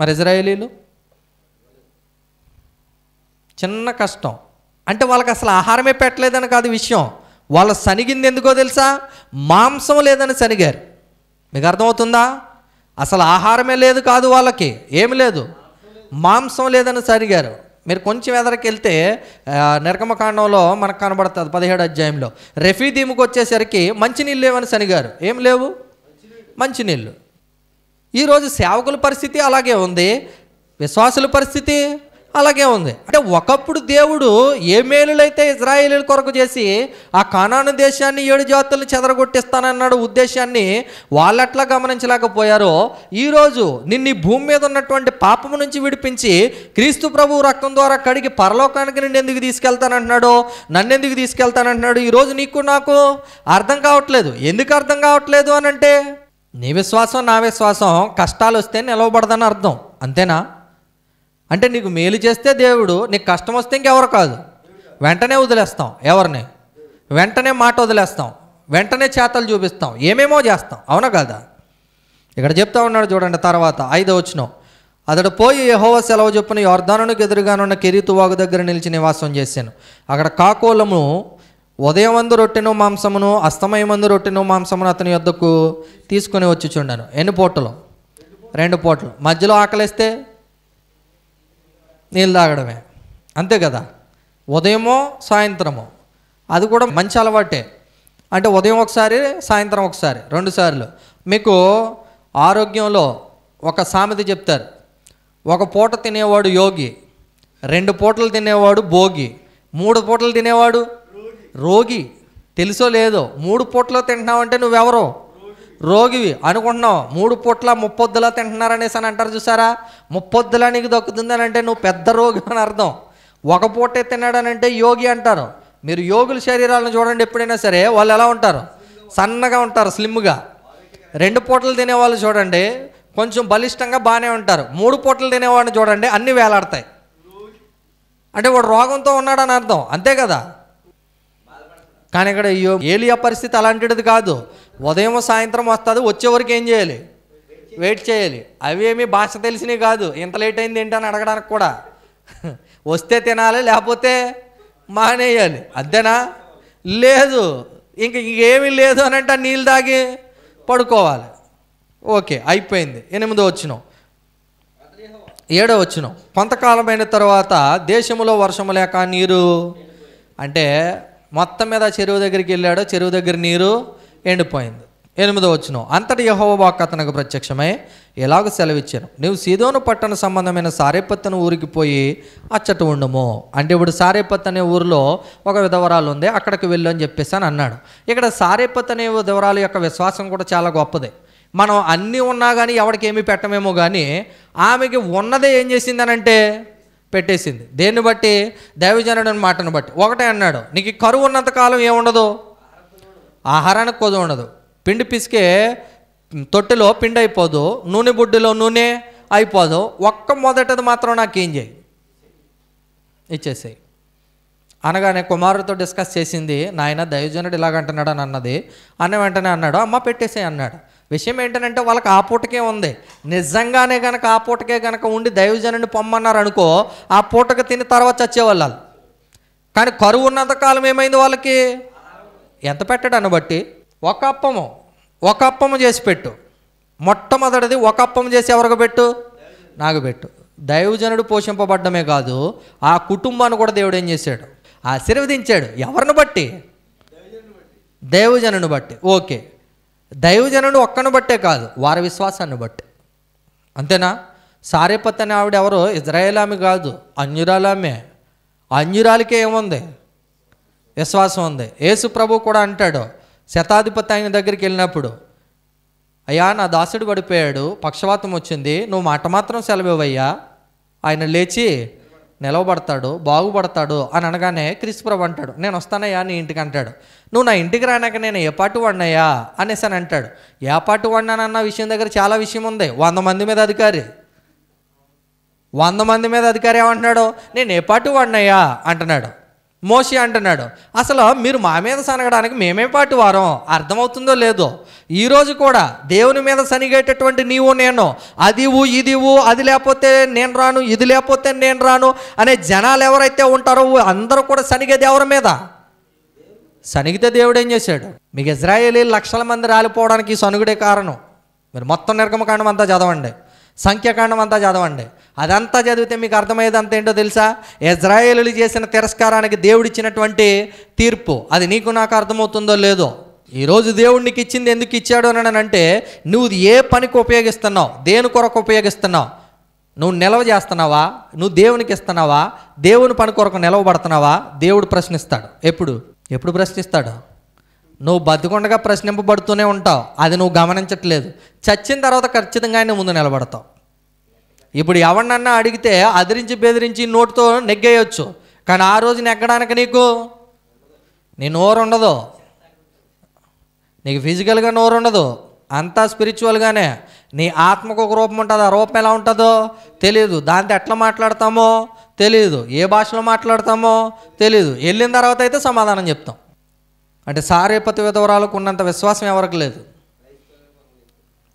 మరి ఇజ్రాయేలీలు చిన్న కష్టం అంటే వాళ్ళకి అసలు ఆహారమే పెట్టలేదని కాదు విషయం వాళ్ళ సనిగింది ఎందుకో తెలుసా మాంసం లేదని సనిగారు మీకు అర్థమవుతుందా అసలు ఆహారమే లేదు కాదు వాళ్ళకి ఏమి లేదు మాంసం లేదని సరిగారు మీరు కొంచెం ఎదరికి వెళ్తే నిర్గమకాండంలో మనకు కనబడుతుంది పదిహేడు అధ్యాయంలో రెఫీదీముకి వచ్చేసరికి మంచినీళ్ళు లేవని సరిగారు ఏం లేవు మంచినీళ్ళు ఈరోజు సేవకుల పరిస్థితి అలాగే ఉంది విశ్వాసుల పరిస్థితి అలాగే ఉంది అంటే ఒకప్పుడు దేవుడు ఏ మేలులైతే ఇజ్రాయేలీ కొరకు చేసి ఆ కానాను దేశాన్ని ఏడు జాతులను చెదరగొట్టిస్తానన్నాడు ఉద్దేశాన్ని వాళ్ళట్లా గమనించలేకపోయారో ఈరోజు నిన్ను భూమి మీద ఉన్నటువంటి పాపము నుంచి విడిపించి క్రీస్తు ప్రభు రక్తం ద్వారా కడిగి పరలోకానికి నిన్ను ఎందుకు తీసుకెళ్తానంటున్నాడో నన్ను ఎందుకు తీసుకెళ్తానంటున్నాడు ఈరోజు నీకు నాకు అర్థం కావట్లేదు ఎందుకు అర్థం కావట్లేదు అని అంటే నీ విశ్వాసం నా విశ్వాసం కష్టాలు వస్తే నిలవబడదని అర్థం అంతేనా అంటే నీకు మేలు చేస్తే దేవుడు నీకు కష్టం వస్తే ఇంకెవరు కాదు వెంటనే వదిలేస్తాం ఎవరిని వెంటనే మాట వదిలేస్తాం వెంటనే చేతలు చూపిస్తాం ఏమేమో చేస్తాం అవునా కాదా ఇక్కడ చెప్తా ఉన్నాడు చూడండి తర్వాత ఐదో వచ్చిన అతడు పోయి యహోవ సెలవు చెప్పిన యోర్ధానునికి ఎదురుగానున్న కెరీతు వాగు దగ్గర నిలిచి నివాసం చేశాను అక్కడ కాకోలము ఉదయం అందు రొట్టెను మాంసమును అస్తమయమందు రొట్టెను మాంసమును అతని యొద్దకు తీసుకుని వచ్చి చూడాను ఎన్ని పూటలు రెండు పూటలు మధ్యలో ఆకలిస్తే నీళ్ళు తాగడమే అంతే కదా ఉదయమో సాయంత్రమో అది కూడా మంచి అలవాటే అంటే ఉదయం ఒకసారి సాయంత్రం ఒకసారి రెండుసార్లు మీకు ఆరోగ్యంలో ఒక సామెత చెప్తారు ఒక పూట తినేవాడు యోగి రెండు పూటలు తినేవాడు భోగి మూడు పూటలు తినేవాడు రోగి తెలుసో లేదో మూడు పూటలో తింటున్నావంటే నువ్వెవరో రోగివి అనుకుంటున్నావు మూడు పూట్ల ముప్పొద్దులా తింటున్నారనేసి అని అంటారు చూసారా ముప్పొద్దులా నీకు అని అంటే నువ్వు పెద్ద రోగి అని అర్థం ఒక పూటే తిన్నాడనంటే యోగి అంటారు మీరు యోగుల శరీరాలను చూడండి ఎప్పుడైనా సరే వాళ్ళు ఎలా ఉంటారు సన్నగా ఉంటారు స్లిమ్గా రెండు పూటలు తినేవాళ్ళు చూడండి కొంచెం బలిష్టంగా బాగానే ఉంటారు మూడు పూటలు తినేవాడిని చూడండి అన్నీ వేలాడతాయి అంటే వాడు రోగంతో ఉన్నాడని అర్థం అంతే కదా కానీ ఇక్కడ ఏలియా పరిస్థితి అలాంటిది కాదు ఉదయం సాయంత్రం వస్తుంది వచ్చేవరకు ఏం చేయాలి వెయిట్ చేయాలి అవేమి భాష తెలిసినవి కాదు ఇంత లేట్ అయింది ఏంటి అని అడగడానికి కూడా వస్తే తినాలి లేకపోతే మానేయాలి అంతేనా లేదు ఇంక ఇంకేమీ లేదు అని అంటే నీళ్ళు తాగి పడుకోవాలి ఓకే అయిపోయింది ఎనిమిదో వచ్చినాం ఏడో వచ్చిన కొంతకాలమైన తర్వాత దేశంలో వర్షం లేక నీరు అంటే మొత్తం మీద చెరువు దగ్గరికి వెళ్ళాడు చెరువు దగ్గర నీరు ఎండిపోయింది ఎనిమిదో వచ్చిన అంతటి యహోవాక్ అతనికి ప్రత్యక్షమై ఎలాగ సెలవిచ్చాను నువ్వు సీదోను పట్టణ సంబంధమైన సారేపత్తను ఊరికి పోయి అచ్చట ఉండము అంటే ఇప్పుడు సారేపత్ అనే ఊరిలో ఒక విధవరాలు ఉంది అక్కడికి వెళ్ళు అని చెప్పేసి అని అన్నాడు ఇక్కడ సారేపత్ అనే విధవరాలు యొక్క విశ్వాసం కూడా చాలా గొప్పదే మనం అన్నీ ఉన్నా కానీ ఎవరికి ఏమీ పెట్టమేమో కానీ ఆమెకి ఉన్నదే ఏం చేసింది అంటే పెట్టేసింది దేన్ని బట్టి దైవజనుడు మాటను బట్టి ఒకటే అన్నాడు నీకు కరువు ఉన్నంతకాలం ఏముండదు ఆహారానికి ಆಹಾರನಕ್ಕೆ ఉండదు పిండి పిసికే తొట్టెలో పిండి అయిపోదు నూనె బుడ్డిలో నూనె అయిపోదు ఒక్క మొదటిది మాత్రం నాకేం చేయి ఇచ్చేసాయి అనగానే కుమారుడితో డిస్కస్ చేసింది నాయన దైవజనుడు ఇలాగంటున్నాడు అని అన్నది అన్న వెంటనే అన్నాడు అమ్మ పెట్టేసేయి అన్నాడు విషయం ఏంటంటే వాళ్ళకి ఆ పూటకే ఉంది నిజంగానే కనుక ఆ పూటకే కనుక ఉండి దైవజనుడిని పొమ్మన్నారు అనుకో ఆ పూటకు తిని తర్వాత చచ్చేవాళ్ళు కానీ కరువు ఉన్నంతకాలం ఏమైంది వాళ్ళకి ఎంత పెట్టడాన్ని బట్టి ఒక అప్పము ఒక అప్పము చేసి పెట్టు మొట్టమొదటిది ఒక అప్పము చేసి ఎవరికి పెట్టు నాకు పెట్టు దైవజనుడు పోషింపబడ్డమే కాదు ఆ కుటుంబాన్ని కూడా దేవుడు ఏం చేశాడు ఆశీర్వదించాడు ఎవరిని బట్టి దైవజనుని బట్టి ఓకే దైవజనుడు ఒక్కను బట్టే కాదు వారి విశ్వాసాన్ని బట్టి అంతేనా సారేపత్ అనే ఆవిడ ఎవరు ఇజ్రాయేల్ ఆమె కాదు అన్యురాలు ఆమె అన్యురాలకే ఏముంది విశ్వాసం ఉంది యేసు ప్రభు కూడా అంటాడు శతాధిపతి ఆయన దగ్గరికి వెళ్ళినప్పుడు అయ్యా నా దాసుడు పడిపోయాడు పక్షవాతం వచ్చింది నువ్వు మాట మాత్రం సెలవివయ్యా ఆయన లేచి నిలవబడతాడు బాగుపడతాడు అని అనగానే ప్రభు అంటాడు నేను వస్తానయ్యా నీ ఇంటికి అంటాడు నువ్వు నా ఇంటికి రానాక నేను ఏ పాటు వాడినయ్యా అనేసి అని అంటాడు ఏ పాటు వాడినానన్న విషయం దగ్గర చాలా విషయం ఉంది వంద మంది మీద అధికారి వంద మంది మీద అధికారి ఏమంటున్నాడు నేను ఏ పాటు వాడినయ్యా అంటున్నాడు మోషి అంటున్నాడు అసలు మీరు మా మీద సనగడానికి మేమే పాటు వారం అర్థమవుతుందో లేదో ఈరోజు కూడా దేవుని మీద సనిగేటటువంటి నీవు నేను అదివు ఇదివు అది లేకపోతే నేను రాను ఇది లేకపోతే నేను రాను అనే జనాలు ఎవరైతే ఉంటారో అందరూ కూడా సనిగేది ఎవరి మీద సనిగితే దేవుడు ఏం చేశాడు మీకు ఇజ్రాయేలీ లక్షల మంది రాలిపోవడానికి సనుగుడే కారణం మీరు మొత్తం నిర్గమకాండం అంతా చదవండి సంఖ్యాకాండం అంతా చదవండి అదంతా చదివితే మీకు అర్థమయ్యేది అంత ఏంటో తెలుసా ఇజ్రాయేలు చేసిన తిరస్కారానికి దేవుడిచ్చినటువంటి తీర్పు అది నీకు నాకు అర్థమవుతుందో లేదో ఈరోజు దేవుడు నీకు ఇచ్చింది ఎందుకు ఇచ్చాడు అని అంటే నువ్వు ఏ పనికి ఉపయోగిస్తున్నావు దేని కొరకు ఉపయోగిస్తున్నావు నువ్వు నిలవ చేస్తున్నావా నువ్వు దేవునికి ఇస్తున్నావా దేవుని పని కొరకు నిలవబడుతున్నావా దేవుడు ప్రశ్నిస్తాడు ఎప్పుడు ఎప్పుడు ప్రశ్నిస్తాడు నువ్వు బతుకుండగా ప్రశ్నింపబడుతూనే ఉంటావు అది నువ్వు గమనించట్లేదు చచ్చిన తర్వాత ఖచ్చితంగా ఆయన ముందు నిలబడతావు ఇప్పుడు ఎవరినన్నా అడిగితే అదిరించి బెదిరించి నోటితో నెగ్గేయచ్చు కానీ ఆ రోజు నెగ్గడానికి నీకు నీ నోరు ఉండదు నీకు ఫిజికల్గా నోరు ఉండదు అంతా స్పిరిచువల్గానే నీ ఆత్మకు ఒక రూపం ఉంటుంది ఆ రూపం ఎలా ఉంటుందో తెలియదు దాంతో ఎట్లా మాట్లాడతామో తెలియదు ఏ భాషలో మాట్లాడతామో తెలియదు వెళ్ళిన తర్వాత అయితే సమాధానం చెప్తాం అంటే సారేపతి విధవరాలకు ఉన్నంత విశ్వాసం ఎవరికి లేదు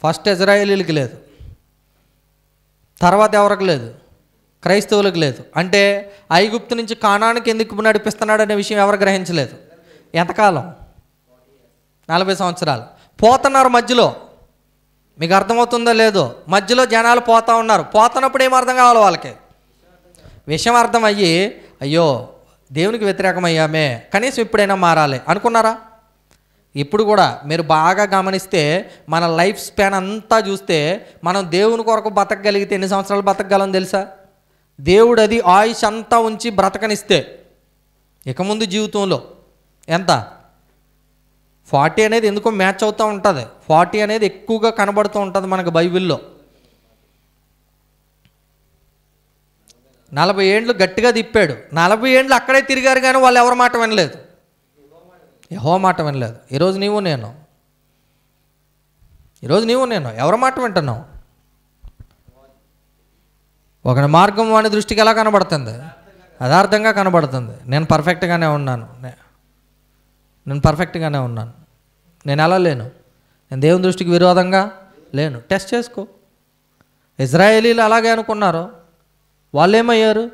ఫస్ట్ ఇజ్రాయేలీలకి లేదు తర్వాత ఎవరికి లేదు క్రైస్తవులకు లేదు అంటే ఐగుప్తు నుంచి కాణానికి ఎందుకు నడిపిస్తున్నాడు అనే విషయం ఎవరు గ్రహించలేదు ఎంతకాలం నలభై సంవత్సరాలు పోతున్నారు మధ్యలో మీకు అర్థమవుతుందో లేదో మధ్యలో జనాలు పోతా ఉన్నారు పోతున్నప్పుడు ఏం అర్థం కావాలి వాళ్ళకి విషయం అర్థమయ్యి అయ్యో దేవునికి వ్యతిరేకమయ్యామే కనీసం ఇప్పుడైనా మారాలి అనుకున్నారా ఇప్పుడు కూడా మీరు బాగా గమనిస్తే మన లైఫ్ స్పాన్ అంతా చూస్తే మనం దేవుని కొరకు బతకగలిగితే ఎన్ని సంవత్సరాలు బతకగలం తెలుసా దేవుడు అది ఆయుష్ అంతా ఉంచి బ్రతకనిస్తే ఇక ముందు జీవితంలో ఎంత ఫార్టీ అనేది ఎందుకో మ్యాచ్ అవుతూ ఉంటుంది ఫార్టీ అనేది ఎక్కువగా కనబడుతూ ఉంటుంది మనకు బైబిల్లో నలభై ఏండ్లు గట్టిగా తిప్పాడు నలభై ఏండ్లు అక్కడే తిరిగారు కానీ వాళ్ళు ఎవరి మాట వినలేదు యహో మాట వినలేదు ఈరోజు నీవు నేను ఈరోజు నీవు నేను ఎవరి మాట వింటున్నావు ఒకటి మార్గం వాడి దృష్టికి ఎలా కనబడుతుంది యథార్థంగా కనబడుతుంది నేను పర్ఫెక్ట్గానే ఉన్నాను నేను పర్ఫెక్ట్గానే ఉన్నాను నేను ఎలా లేను నేను దేవుని దృష్టికి విరోధంగా లేను టెస్ట్ చేసుకో ఇజ్రాయేలీలు అలాగే అనుకున్నారు ఏమయ్యారు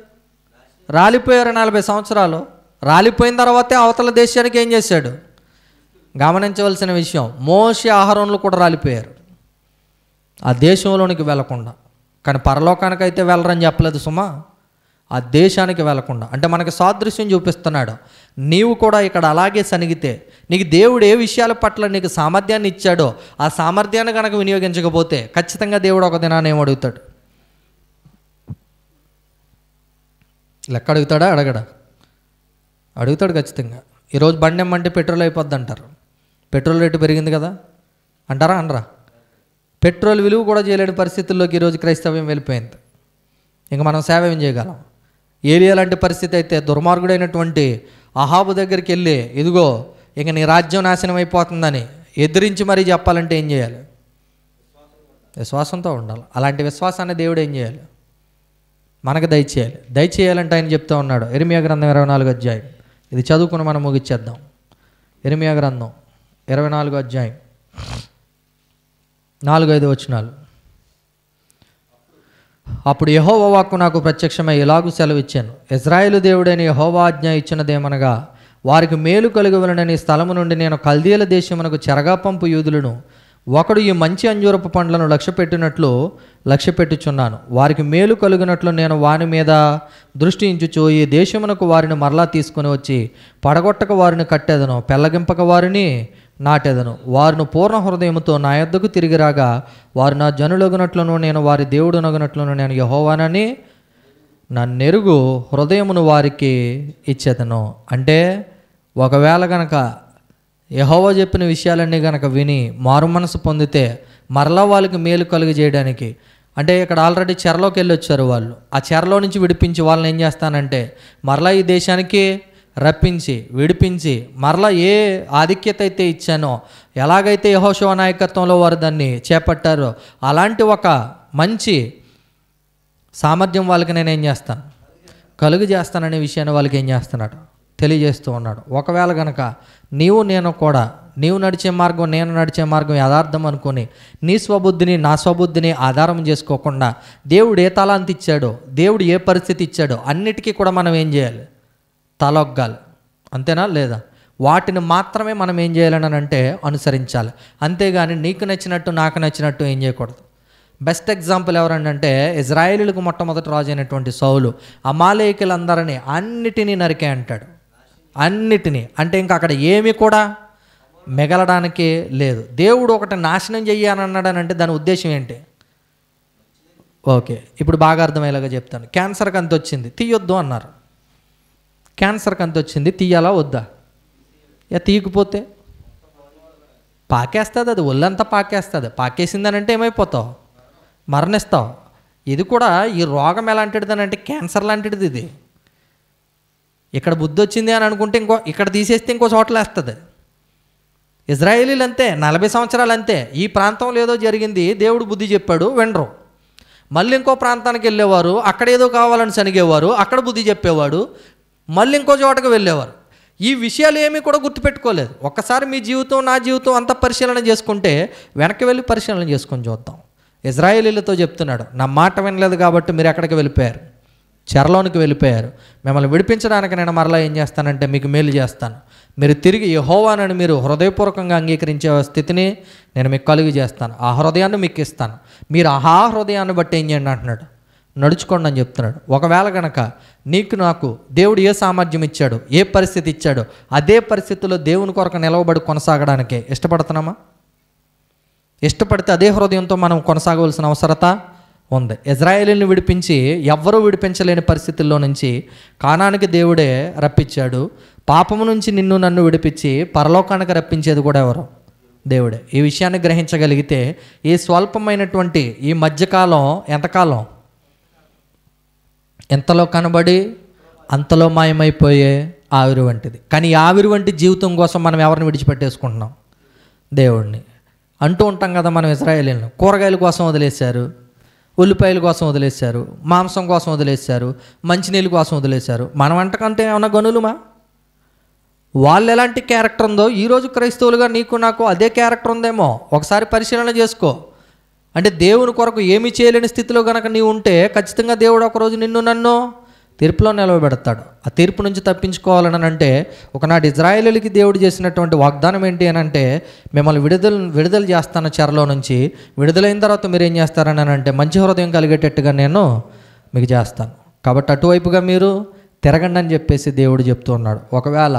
రాలిపోయారు నలభై సంవత్సరాలు రాలిపోయిన తర్వాతే అవతల దేశానికి ఏం చేశాడు గమనించవలసిన విషయం మోసే ఆహారంలో కూడా రాలిపోయారు ఆ దేశంలోనికి వెళ్లకుండా కానీ పరలోకానికైతే వెళ్ళరని చెప్పలేదు సుమా ఆ దేశానికి వెళ్లకుండా అంటే మనకి సాదృశ్యం చూపిస్తున్నాడు నీవు కూడా ఇక్కడ అలాగే సనిగితే నీకు దేవుడు ఏ విషయాల పట్ల నీకు సామర్థ్యాన్ని ఇచ్చాడో ఆ సామర్థ్యాన్ని కనుక వినియోగించకపోతే ఖచ్చితంగా దేవుడు ఒక దినాన్ని ఏమడుగుతాడు అడుగుతాడు లెక్క అడుగుతాడా అడగడా అడుగుతాడు ఖచ్చితంగా ఈరోజు బండి ఇమ్మంటే పెట్రోల్ అయిపోద్ది అంటారు పెట్రోల్ రేటు పెరిగింది కదా అంటారా అనరా పెట్రోల్ విలువ కూడా చేయలేని పరిస్థితుల్లోకి ఈరోజు క్రైస్తవ్యం వెళ్ళిపోయింది ఇంక మనం సేవ ఏం చేయగలం ఏరియా లాంటి పరిస్థితి అయితే దుర్మార్గుడైనటువంటి అహాబు దగ్గరికి వెళ్ళి ఇదిగో ఇంక నీ రాజ్యం నాశనం అయిపోతుందని ఎదిరించి మరీ చెప్పాలంటే ఏం చేయాలి విశ్వాసంతో ఉండాలి అలాంటి విశ్వాసాన్ని దేవుడు ఏం చేయాలి మనకు దయచేయాలి దయచేయాలంటే ఆయన చెప్తూ ఉన్నాడు ఎరిమియా గ్రంథం ఇరవై నాలుగు అధ్యాయం ఇది చదువుకుని మనం ముగిచ్చేద్దాం ఎనిమియా గ్రంథం ఇరవై నాలుగో అధ్యాయం నాలుగు ఐదు వచనాలు అప్పుడు యహోవా వాక్కు నాకు ప్రత్యక్షమై ఇలాగూ సెలవిచ్చాను ఇజ్రాయేలు దేవుడైన యహోవా ఆజ్ఞ ఇచ్చినదేమనగా వారికి మేలు కలిగి కలుగవలనని స్థలము నుండి నేను కల్దీల దేశమునకు చెరగా పంపు యూదులను ఒకడు ఈ మంచి అంజూరపు పండ్లను లక్ష్య పెట్టినట్లు లక్ష్య పెట్టుచున్నాను వారికి మేలు కలిగినట్లు నేను వాని మీద దృష్టి ఇంచుచో ఈ దేశమునకు వారిని మరలా తీసుకుని వచ్చి పడగొట్టక వారిని కట్టేదను పెళ్ళగింపక వారిని నాటేదను వారిని పూర్ణ హృదయంతో నా యొద్దకు తిరిగి రాగా వారు నా జనులగునట్లను నేను వారి దేవుడు దేవుడునగునట్లను నేను యహోవానని నన్నెరుగు హృదయమును వారికి ఇచ్చేదను అంటే ఒకవేళ కనుక యహోవా చెప్పిన విషయాలన్నీ కనుక విని మారు మనసు పొందితే మరలా వాళ్ళకి మేలు కలుగు చేయడానికి అంటే ఇక్కడ ఆల్రెడీ చెరలోకి వెళ్ళి వచ్చారు వాళ్ళు ఆ చెరలో నుంచి విడిపించి వాళ్ళని ఏం చేస్తానంటే మరలా ఈ దేశానికి రప్పించి విడిపించి మరలా ఏ ఆధిక్యత అయితే ఇచ్చానో ఎలాగైతే యహోశివ నాయకత్వంలో వారు దాన్ని చేపట్టారో అలాంటి ఒక మంచి సామర్థ్యం వాళ్ళకి నేనేం చేస్తాను కలుగు చేస్తాననే విషయాన్ని వాళ్ళకి ఏం చేస్తున్నాడు తెలియజేస్తూ ఉన్నాడు ఒకవేళ గనక నీవు నేను కూడా నీవు నడిచే మార్గం నేను నడిచే మార్గం యథార్థం అనుకొని నీ స్వబుద్ధిని నా స్వబుద్ధిని ఆధారం చేసుకోకుండా దేవుడు ఏ తలాంతి ఇచ్చాడో దేవుడు ఏ పరిస్థితి ఇచ్చాడో అన్నిటికీ కూడా మనం ఏం చేయాలి తలొగ్గాలి అంతేనా లేదా వాటిని మాత్రమే మనం ఏం చేయాలని అంటే అనుసరించాలి అంతేగాని నీకు నచ్చినట్టు నాకు నచ్చినట్టు ఏం చేయకూడదు బెస్ట్ ఎగ్జాంపుల్ ఎవరంటే ఇజ్రాయేలీలకు మొట్టమొదటి రాజు అయినటువంటి సౌలు అమాలేకులందరినీ అన్నిటినీ నరికే అంటాడు అన్నిటినీ అంటే ఇంకా అక్కడ ఏమి కూడా మిగలడానికి లేదు దేవుడు ఒకటి నాశనం అంటే దాని ఉద్దేశం ఏంటి ఓకే ఇప్పుడు బాగా అర్థమయ్యేలాగా చెప్తాను క్యాన్సర్కి అంత వచ్చింది తీయొద్దు అన్నారు క్యాన్సర్కి అంత వచ్చింది తీయాలా వద్దా ఇక తీయకపోతే పాకేస్తుంది అది ఒళ్ళంతా పాకేస్తుంది పాకేసిందనంటే ఏమైపోతావు మరణిస్తావు ఇది కూడా ఈ రోగం ఎలాంటిది అంటే క్యాన్సర్ లాంటిది ఇది ఇక్కడ బుద్ధి వచ్చింది అని అనుకుంటే ఇంకో ఇక్కడ తీసేస్తే ఇంకో చోట్ల వేస్తుంది ఇజ్రాయేలీలు అంతే నలభై సంవత్సరాలు అంతే ఈ ప్రాంతంలో ఏదో జరిగింది దేవుడు బుద్ధి చెప్పాడు వినరు మళ్ళీ ఇంకో ప్రాంతానికి వెళ్ళేవారు అక్కడ ఏదో కావాలని శనిగేవారు అక్కడ బుద్ధి చెప్పేవాడు మళ్ళీ ఇంకో చోటకు వెళ్ళేవారు ఈ విషయాలు ఏమీ కూడా గుర్తుపెట్టుకోలేదు ఒక్కసారి మీ జీవితం నా జీవితం అంతా పరిశీలన చేసుకుంటే వెనక్కి వెళ్ళి పరిశీలన చేసుకొని చూద్దాం ఇజ్రాయేలీలతో చెప్తున్నాడు నా మాట వినలేదు కాబట్టి మీరు ఎక్కడికి వెళ్ళిపోయారు చెరలోనికి వెళ్ళిపోయారు మిమ్మల్ని విడిపించడానికి నేను మరలా ఏం చేస్తానంటే మీకు మేలు చేస్తాను మీరు తిరిగి యహోవానని మీరు హృదయపూర్వకంగా అంగీకరించే స్థితిని నేను మీకు కలుగు చేస్తాను ఆ హృదయాన్ని మీకు ఇస్తాను మీరు ఆ హృదయాన్ని బట్టి ఏం చేయండి అంటున్నాడు నడుచుకోండి అని చెప్తున్నాడు ఒకవేళ కనుక నీకు నాకు దేవుడు ఏ సామర్థ్యం ఇచ్చాడు ఏ పరిస్థితి ఇచ్చాడో అదే పరిస్థితుల్లో దేవుని కొరకు నిలవబడి కొనసాగడానికే ఇష్టపడుతున్నామా ఇష్టపడితే అదే హృదయంతో మనం కొనసాగవలసిన అవసరత ఉంది ఇజ్రాయేలీని విడిపించి ఎవ్వరూ విడిపించలేని పరిస్థితుల్లో నుంచి కానానికి దేవుడే రప్పించాడు పాపము నుంచి నిన్ను నన్ను విడిపించి పరలోకానికి రప్పించేది కూడా ఎవరు దేవుడే ఈ విషయాన్ని గ్రహించగలిగితే ఈ స్వల్పమైనటువంటి ఈ మధ్యకాలం ఎంతకాలం ఎంతలో కనబడి అంతలో మాయమైపోయే ఆవిరి వంటిది కానీ ఆవిరి వంటి జీవితం కోసం మనం ఎవరిని విడిచిపెట్టేసుకుంటున్నాం దేవుడిని అంటూ ఉంటాం కదా మనం ఇజ్రాయేలీలను కూరగాయల కోసం వదిలేశారు ఉల్లిపాయల కోసం వదిలేశారు మాంసం కోసం వదిలేశారు మంచినీళ్ళ కోసం వదిలేశారు మన వంటకంటే ఏమైనా గనులుమా వాళ్ళు ఎలాంటి క్యారెక్టర్ ఉందో ఈరోజు క్రైస్తవులుగా నీకు నాకు అదే క్యారెక్టర్ ఉందేమో ఒకసారి పరిశీలన చేసుకో అంటే దేవుని కొరకు ఏమి చేయలేని స్థితిలో కనుక నీవు ఉంటే ఖచ్చితంగా దేవుడు ఒకరోజు నిన్ను నన్ను తీర్పులో నిలవబెడతాడు ఆ తీర్పు నుంచి తప్పించుకోవాలని అంటే ఒకనాడు ఇజ్రాయేలీలకి దేవుడు చేసినటువంటి వాగ్దానం ఏంటి అని అంటే మిమ్మల్ని విడుదల విడుదల చేస్తాను చెరలో నుంచి విడుదలైన తర్వాత మీరు ఏం చేస్తారని అంటే మంచి హృదయం కలిగేటట్టుగా నేను మీకు చేస్తాను కాబట్టి అటువైపుగా మీరు తిరగండి అని చెప్పేసి దేవుడు చెప్తూ ఉన్నాడు ఒకవేళ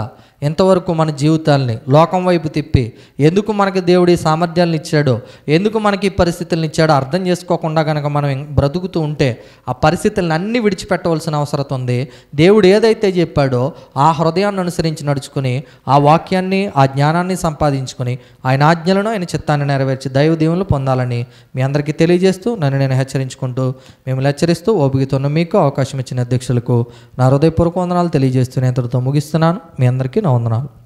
ఇంతవరకు మన జీవితాల్ని లోకం వైపు తిప్పి ఎందుకు మనకి దేవుడి సామర్థ్యాలను ఇచ్చాడో ఎందుకు మనకి ఈ పరిస్థితులను ఇచ్చాడో అర్థం చేసుకోకుండా కనుక మనం బ్రతుకుతూ ఉంటే ఆ పరిస్థితులను అన్నీ విడిచిపెట్టవలసిన అవసరం ఉంది దేవుడు ఏదైతే చెప్పాడో ఆ హృదయాన్ని అనుసరించి నడుచుకుని ఆ వాక్యాన్ని ఆ జ్ఞానాన్ని సంపాదించుకుని ఆయన ఆజ్ఞలను ఆయన చిత్తాన్ని నెరవేర్చి దైవ పొందాలని మీ అందరికీ తెలియజేస్తూ నన్ను నేను హెచ్చరించుకుంటూ మేము హెచ్చరిస్తూ ఓపికతోన్న మీకు అవకాశం ఇచ్చిన అధ్యక్షులకు నా హృదయపూర్వక వందనాలు తెలియజేస్తూ నేను ఇంతటితో ముగిస్తున్నాను మీ అందరికీ నమస్కారం он